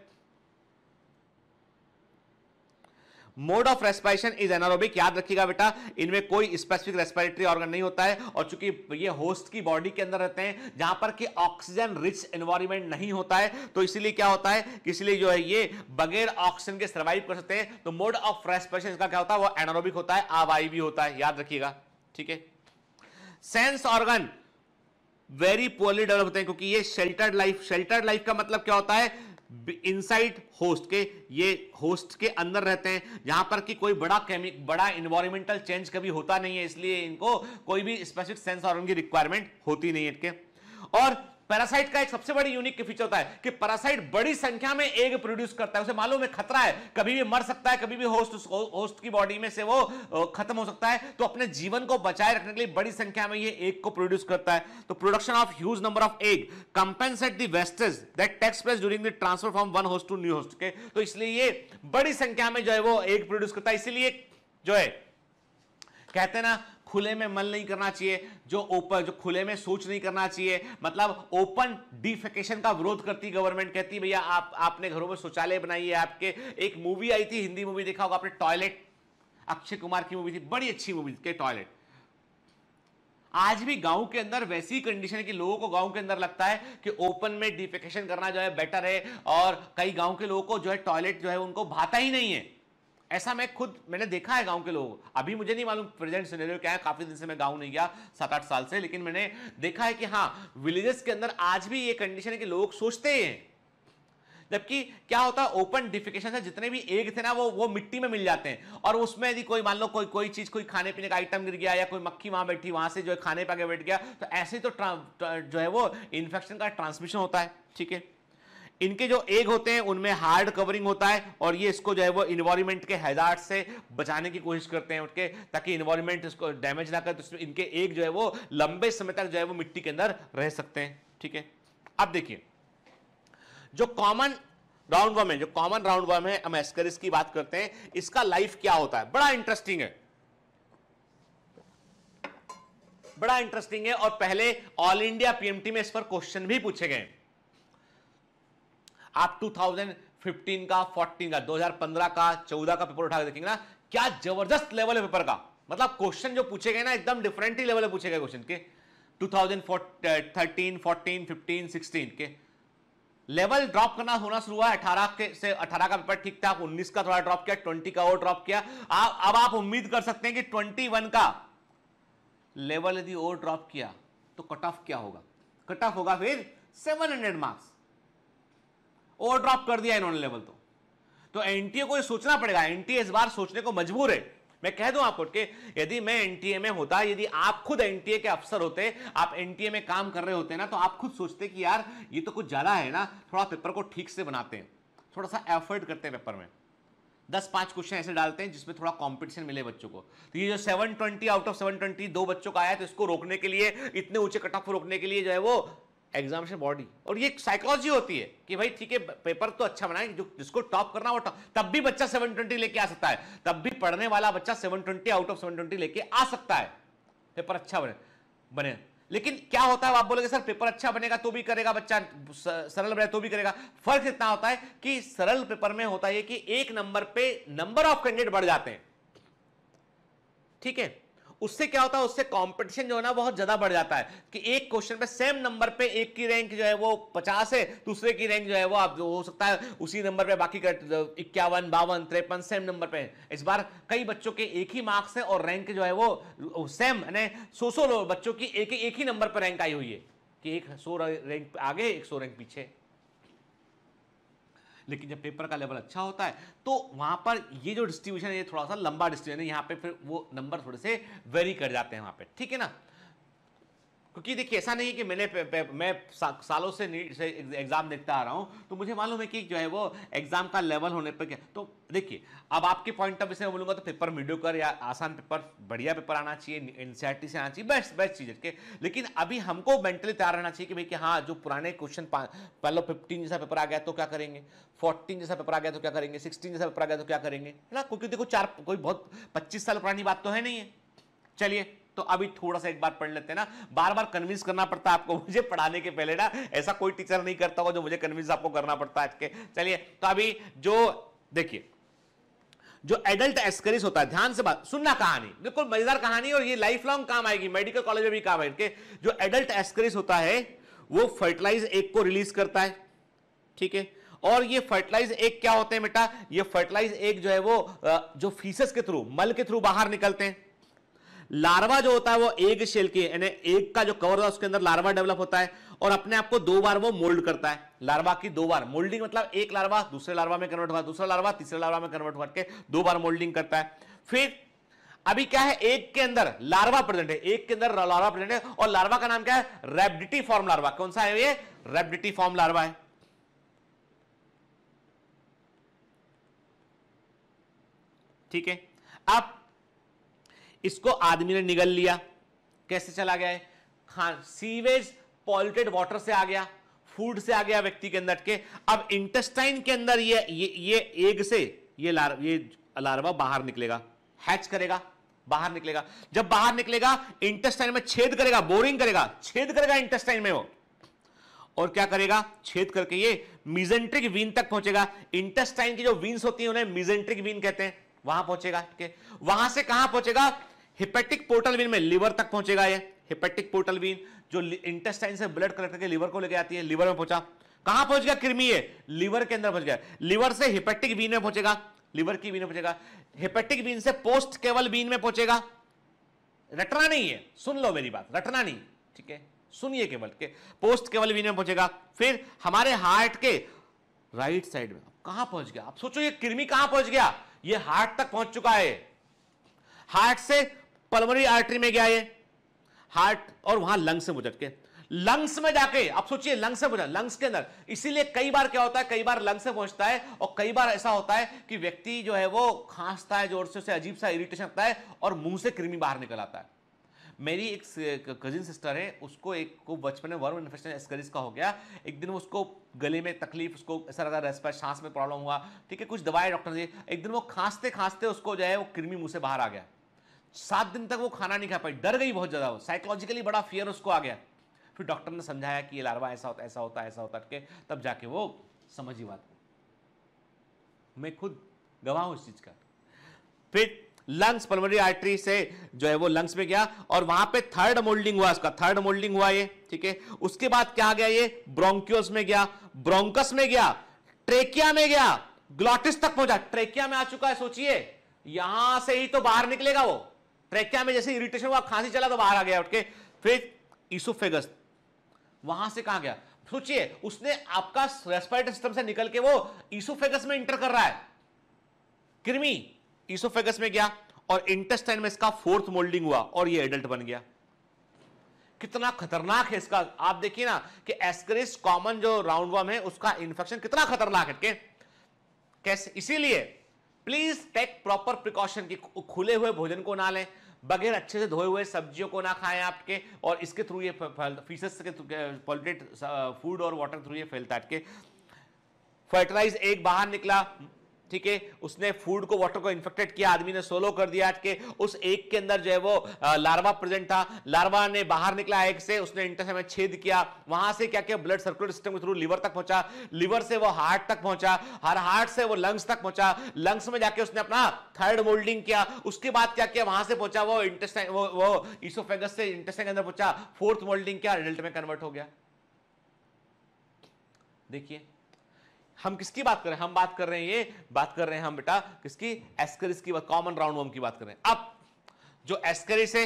mode of respiration is anaerobic याद रखिएगा बेटा इनमें कोई स्पेसिफिक रेस्पिरेटरी ऑर्गन नहीं होता है और चूंकि ये होस्ट की बॉडी के अंदर रहते हैं जहां पर कि ऑक्सीजन रिच एनवायरमेंट नहीं होता है तो इसीलिए क्या होता है कि इसलिए जो है ये बगैर ऑक्सीजन के सर्वाइव कर सकते हैं तो मोड ऑफ रेस्पिरेशन इसका क्या होता है वो एनारोबिक होता है आवाई भी होता है याद रखिएगा ठीक है sense organ very poorly develop होते हैं क्योंकि ये शेल्टर्ड लाइफ शेल्टर्ड लाइफ का मतलब क्या होता है इनसाइड होस्ट के ये होस्ट के अंदर रहते हैं यहां पर कि कोई बड़ा केमिक बड़ा इन्वायरमेंटल चेंज कभी होता नहीं है इसलिए इनको कोई भी स्पेसिफिक सेंस और उनकी रिक्वायरमेंट होती नहीं है इनके और पैरासाइट का एक सबसे बड़ी यूनिक फीचर होता है कि पैरासाइट बड़ी संख्या में एग प्रोड्यूस करता है उसे मालूम है खतरा है कभी भी मर सकता है कभी भी होस्ट होस्ट की बॉडी में से वो खत्म हो सकता है तो अपने जीवन को बचाए रखने के लिए बड़ी संख्या में ये एग को प्रोड्यूस करता है तो production of huge number of egg compensate the wastage that takes place during the transfer from one host to new host के तो इसलिए ये बड़ी संख्या में जो है वो एग प्रोड्यूस करता है इसीलिए जो है कहते ना खुले में मल नहीं करना चाहिए जो ओपन जो खुले में सोच नहीं करना चाहिए मतलब ओपन डिफेकेशन का विरोध करती गवर्नमेंट कहती भैया आप आपने घरों में शौचालय बनाई है आपके एक मूवी आई थी हिंदी मूवी देखा होगा आपने टॉयलेट अक्षय कुमार की मूवी थी बड़ी अच्छी मूवी के टॉयलेट आज भी गांव के अंदर वैसी कंडीशन है कि लोगों को गांव के अंदर लगता है कि ओपन में डिफेकेशन करना जो है बेटर है और कई गांव के लोगों को जो है टॉयलेट जो है उनको भाता ही नहीं है ऐसा मैं खुद मैंने देखा है गांव के लोग अभी मुझे नहीं मालूम प्रेजेंट सिनेरियो क्या है काफ़ी दिन से मैं गांव नहीं गया सात आठ साल से लेकिन मैंने देखा है कि हाँ विलेजेस के अंदर आज भी ये कंडीशन है कि लोग सोचते हैं जबकि क्या होता है ओपन डिफिकेशन से जितने भी एग थे ना वो वो मिट्टी में मिल जाते हैं और उसमें यदि कोई मान लो कोई कोई चीज़ कोई खाने पीने का आइटम गिर गया या कोई मक्खी वहां बैठी वहां से जो है खाने पे आगे बैठ गया तो ऐसे ही तो जो है वो इन्फेक्शन का ट्रांसमिशन होता है ठीक है इनके जो एग होते हैं उनमें हार्ड कवरिंग होता है और ये इसको जो है वो इन्वायरमेंट के हैजार्ड से बचाने की कोशिश करते हैं उनके ताकि इन्वायरमेंट इसको डैमेज ना करे तो इसमें इनके एग जो है वो लंबे समय तक जो है वो मिट्टी के अंदर रह सकते हैं ठीक है अब देखिए जो कॉमन राउंड वर्म है जो कॉमन राउंड वर्म है हम एस्करिस की बात करते हैं इसका लाइफ क्या होता है बड़ा इंटरेस्टिंग है बड़ा इंटरेस्टिंग है और पहले ऑल इंडिया पीएमटी में इस पर क्वेश्चन भी पूछे गए हैं आप 2015 का 14 का 2015 का 14 का पेपर उठा के देखेंगे ना क्या जबरदस्त लेवल है पेपर का मतलब क्वेश्चन जो पूछे गए ना एकदम डिफरेंट ही लेवल है पूछे गए क्वेश्चन के 2013 14 15 16 के लेवल ड्रॉप करना होना शुरू हुआ अठारह के से अठारह का पेपर ठीक था उन्नीस का थोड़ा ड्रॉप किया ट्वेंटी का और ड्रॉप किया आ, अब आप उम्मीद कर सकते हैं कि ट्वेंटी वन का लेवल यदि और ड्रॉप किया तो कट ऑफ क्या होगा कट ऑफ होगा फिर seven hundred marks over drop कर दिया इन्होंने लेवल तो तो एनटीए को ये सोचना पड़ेगा एनटीए इस बार सोचने को मजबूर है मैं कह दूं आपको कि यदि मैं एनटीए में होता यदि आप खुद एनटीए के अफसर होते आप एनटीए में काम कर रहे होते ना तो आप खुद सोचते कि यार ये तो कुछ ज़्यादा है ना थोड़ा पेपर को ठीक से बनाते हैं थोड़ा सा एफर्ट करते हैं पेपर में दस पांच क्वेश्चन ऐसे डालते हैं जिसमें थोड़ा कंपटीशन मिले बच्चों को तो ये जो seven twenty out of seven twenty दो बच्चों का आया तो इसको रोकने के लिए इतने ऊंचे कट ऑफ को रोकने के लिए जो है वो एग्जामिनेशन बॉडी और ये साइकोलॉजी होती है कि भाई ठीक है पेपर तो अच्छा बनाए जो जिसको टॉप करना वो तब भी बच्चा 720 लेके आ सकता है तब भी पढ़ने वाला बच्चा 720 आउट ऑफ 720 लेके आ सकता है पेपर अच्छा बने बने लेकिन क्या होता है आप बोलोगे सर पेपर अच्छा बनेगा तो भी करेगा बच्चा सरल बने तो भी करेगा फर्क इतना होता है कि सरल पेपर में होता है कि एक नंबर पे नंबर ऑफ कैंडिडेट बढ़ जाते हैं ठीक है उससे क्या होता है उससे कॉम्पिटिशन जो है ना बहुत ज़्यादा बढ़ जाता है कि एक क्वेश्चन पे सेम नंबर पे एक की रैंक जो है वो पचास है दूसरे की रैंक जो है वो आप हो सकता है उसी नंबर पे बाकी इक्यावन बावन तिरपन सेम नंबर पे इस बार कई बच्चों के एक ही मार्क्स है और रैंक जो है वो सेम यानी सो सौ बच्चों की एक एक ही नंबर पर रैंक आई हुई है कि एक सौ रैंक आगे एक सौ रैंक पीछे लेकिन जब पेपर का लेवल अच्छा होता है तो वहां पर ये जो डिस्ट्रीब्यूशन है ये थोड़ा सा लंबा डिस्ट्रीब्यूशन है यहाँ पे फिर वो नंबर थोड़े से वेरी कर जाते हैं वहाँ पर ठीक है ना क्योंकि देखिए ऐसा नहीं है कि मैंने मैं सा, सालों से नीट से एग्ज़ाम देखता आ रहा हूँ तो मुझे मालूम है कि जो है वो एग्ज़ाम का लेवल होने पर क्या तो देखिए अब आपके पॉइंट ऑफ व्यू से तो पेपर मीडियो कर या आसान पेपर बढ़िया पेपर आना चाहिए एन e से आना चाहिए बेस्ट बेस्ट चीज़ है लेकिन अभी हमको मेंटली तैयार रहना चाहिए कि भाई कि हाँ जो पुराने क्वेश्चन पहले फिफ्टीन जैसा पेपर आ गया तो क्या करेंगे फोर्टीन जैसा पेपर आ गया तो क्या करेंगे सिक्सटीन जैसा पेपर आ गया तो क्या करेंगे है ना क्योंकि देखो चार कोई बहुत पच्चीस साल पुरानी बात तो है नहीं है चलिए तो अभी थोड़ा सा एक बार पढ़ लेते ना बार बार कन्विंस करना पड़ता है आपको मुझे पढ़ाने के पहले ना ऐसा कोई टीचर नहीं करता होगा जो मुझे कन्विंस आपको करना पड़ता है आज के चलिए तो अभी जो देखिए जो एडल्ट एस्करिस होता है ध्यान से बात सुनना कहानी बिल्कुल मजेदार कहानी और ये लाइफ लॉन्ग काम आएगी मेडिकल कॉलेज में भी काम आएगी जो एडल्ट एस्करिस होता है वो फर्टिलाइज एक को रिलीज करता है ठीक है और ये फर्टिलाइज एक क्या होते हैं बेटा ये फर्टिलाइज एक जो है वो जो फीसस के थ्रू मल के थ्रू बाहर निकलते हैं लार्वा जो होता है वो एग शेल के यानी एग का जो कवर होता है उसके अंदर लार्वा डेवलप होता है और अपने आप को दो बार वो मोल्ड करता है लार्वा की दो बार मोल्डिंग मतलब एक लार्वा दूसरे लार्वा में कन्वर्ट हुआ दूसरा लार्वा तीसरे लार्वा में कन्वर्ट करके दो बार मोल्डिंग करता है फिर अभी क्या है एक के अंदर लार्वा प्रेजेंट है एक के अंदर लार्वा प्रेजेंट है और लार्वा का नाम क्या है रेबडिटी फॉर्म लार्वा कौन सा है ये रेबडिटी फॉर्म लार्वा है ठीक है अब इसको आदमी ने निगल लिया कैसे चला गया है हाँ सीवेज पॉल्यूटेड वाटर से आ गया फूड से आ गया व्यक्ति के अंदर के अब इंटेस्टाइन के अंदर ये ये ये एग से ये लार ये लार्वा बाहर निकलेगा हैच करेगा बाहर निकलेगा जब बाहर निकलेगा इंटेस्टाइन में छेद करेगा बोरिंग करेगा छेद करेगा इंटेस्टाइन में वो और क्या करेगा छेद करके ये मिजेंट्रिक वीन तक पहुंचेगा इंटेस्टाइन की जो वीन्स होती है उन्हें मिजेंट्रिक वीन कहते हैं वहां पहुंचेगा वहां से कहां पहुंचेगा हिपेटिक पोर्टल वीन में लिवर तक पहुंचेगा ये हिपेटिक पोर्टल वीन जो इंटेस्टाइन से ब्लड कलेक्ट करके लिवर को लेके आती है लिवर में पहुंचा कहां पहुंच गया कृमि ये लिवर के अंदर पहुंच गया लिवर से हिपेटिक वीन में पहुंचेगा लिवर की वीन में पहुंचेगा हिपेटिक वीन से पोस्ट केवल वीन में पहुंचेगा रटना नहीं है सुन लो मेरी बात रटना नहीं ठीक है सुनिए केवल के पोस्ट केवल वीन में पहुंचेगा फिर हमारे हार्ट के राइट साइड में कहां पहुंच गया आप सोचो ये कृमि कहां पहुंच गया ये हार्ट तक पहुंच चुका है हार्ट से पलमरी आर्टरी में गया ये हार्ट और वहां लंग्स से गुजर के लंग्स में जाके आप सोचिए लंग्स से गुजर लंग्स के अंदर इसीलिए कई बार क्या होता है कई बार लंग्स से पहुंचता है और कई बार ऐसा होता है कि व्यक्ति जो है वो खांसता है जोर से उसे अजीब सा इरिटेशन होता है और मुंह से कृमि बाहर निकल आता है मेरी एक कजिन सिस्टर है उसको एक को बचपन में वर्म इन्फेक्शन एस्करिस का हो गया एक दिन उसको गले में तकलीफ उसको ऐसा लगा रेस्पा सांस में प्रॉब्लम हुआ ठीक है कुछ दवाएं डॉक्टर ने एक दिन वो खांसते खांसते उसको जो है वो कृमि मुंह से बाहर आ गया सात दिन तक वो खाना नहीं खा पाई डर गई बहुत ज़्यादा वो साइकोलॉजिकली बड़ा फियर उसको आ गया फिर डॉक्टर ने समझाया कि ये लार्वा ऐसा होता ऐसा होता ऐसा होता के तब जाके वो समझी बात मैं खुद गवाह हूं इस चीज़ का फिर लंग्स पल्मोनरी आर्टरी से जो है वो लंग्स में गया और वहां पे थर्ड मोल्डिंग हुआ उसका थर्ड मोल्डिंग हुआ ये ठीक है उसके बाद क्या आ गया ये ब्रोंक्योस में गया ब्रोंकस में गया ट्रेकिया में गया ग्लॉटिस तक पहुंचा ट्रेकिया में आ चुका है सोचिए यहां से ही तो बाहर निकलेगा वो ट्रेकिया में जैसे इरिटेशन हुआ खांसी चला तो बाहर आ गया उठ के फिर इसोफेगस वहां से कहा गया सोचिए उसने आपका रेस्पिरेटरी सिस्टम से निकल के वो इसोफेगस में इंटर कर रहा है कृमि इसोफेगस में गया और इंटेस्टाइन में इसका फोर्थ मोल्डिंग हुआ और ये एडल्ट बन गया कितना खतरनाक है इसका आप देखिए ना कि एस्करिस कॉमन जो राउंड वर्म है उसका इंफेक्शन कितना खतरनाक है के? कैसे इसीलिए प्लीज टेक प्रॉपर प्रिकॉशन कि खुले हुए भोजन को ना लें बगैर अच्छे से धोए हुए सब्जियों को ना खाएं आपके और इसके थ्रू ये फीसस के पॉल्यूटेड फूड और वाटर थ्रू ये फैलता है फर्टिलाइज एक बाहर निकला ठीक है उसने फूड को वाटर को इन्फेक्टेड किया आदमी ने सोलो कर दिया के उस एक के अंदर जो है वो लार्वा प्रेजेंट था लार्वा ने बाहर निकला एक से उसने इंटर में छेद किया वहां से क्या किया ब्लड सर्कुलर सिस्टम के थ्रू लिवर तक पहुंचा लिवर से वो हार्ट तक पहुंचा हर हार्ट से वो लंग्स तक पहुंचा लंग्स में जाके उसने अपना थर्ड मोल्डिंग किया उसके बाद क्या किया वहां से पहुंचा वो इंटेस्टाइन वो वो इसोफेगस से इंटेस्टाइन के अंदर पहुंचा फोर्थ मोल्डिंग किया रिजल्ट में कन्वर्ट हो गया देखिए हम किसकी बात कर रहे हैं हम बात कर रहे हैं ये बात कर रहे हैं हम बेटा किसकी एस्करिस की कॉमन राउंड वर्म की बात कर रहे हैं अब जो एस्करिस है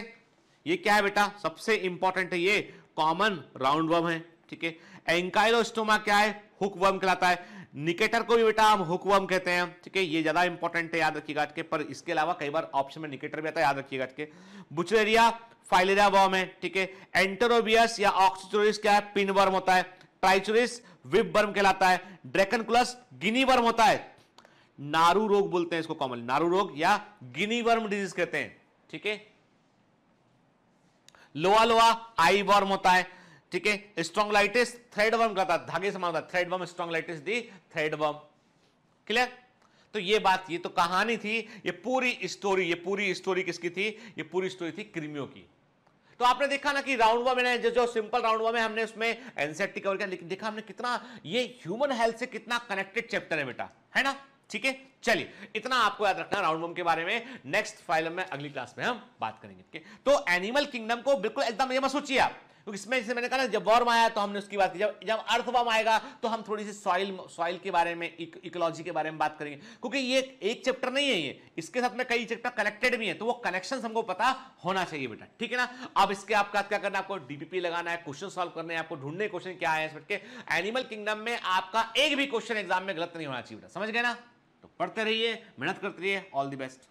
ये क्या है बेटा सबसे इंपॉर्टेंट है ये कॉमन राउंड वर्म है ठीक है एंकाइलोस्टोमा क्या है हुक वर्म कहलाता है निकेटर को भी बेटा हम हुक वर्म कहते हैं ठीक है ये ज्यादा इंपॉर्टेंट है याद रखिएगा के पर इसके अलावा कई बार ऑप्शन में निकेटर भी आता है याद रखिएगा के बुचरेरिया फाइलेरिया वर्म है ठीक है एंटरोबियस या ऑक्सीचोरिस क्या है पिन वर्म होता है ट्राइचोरिस विप वर्म कहलाता है क्लस गिनी वर्म होता है नारू रोग बोलते हैं इसको कॉमन नारू रोग या गिनी वर्म डिजीज कहते हैं ठीक है लोआ लोआ आई वर्म होता है ठीक है स्ट्रॉन्गलाइटिस थ्रेड वर्म कहता है धागे समान होता है thread worm strongyloides the thread worm clear तो ये बात ये तो कहानी थी ये पूरी स्टोरी ये पूरी स्टोरी किसकी थी ये पूरी स्टोरी थी क्रिमियों की तो आपने देखा ना कि राउंड वन मैंने जो, जो सिंपल राउंड वन में हमने उसमें एनसेट कवर किया लेकिन देखा हमने कितना ये ह्यूमन हेल्थ से कितना कनेक्टेड चैप्टर है बेटा है ना ठीक है चलिए इतना आपको याद रखना राउंड बम के बारे में नेक्स्ट फाइल में अगली क्लास में हम बात करेंगे तो एनिमल किंगडम को बिल्कुल एकदम ये मत सोचिए आप क्योंकि इसमें से मैंने कहा ना जब वॉर्म आया तो हमने उसकी बात की जब जब अर्थवॉर्म आएगा तो हम थोड़ी सी सॉइल सॉइल के बारे में इकोलॉजी के बारे में बात करेंगे क्योंकि ये एक चैप्टर नहीं है ये इसके साथ में कई चैप्टर कनेक्टेड भी है तो वो कनेक्शन हमको पता होना चाहिए बेटा ठीक है ना अब इसके आपका क्या करना आपको डीपीपी लगाना है क्वेश्चन सॉल्व करने आपको ढूंढने क्वेश्चन क्या है इसके एनिमल किंगडम में आपका एक भी क्वेश्चन एग्जाम में गलत नहीं होना चाहिए बेटा समझ गए ना तो पढ़ते रहिए मेहनत करते रहिए all the best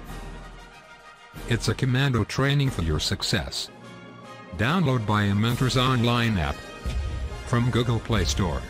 It's a commando training for your success. Download by a Mentors online app from Google Play Store.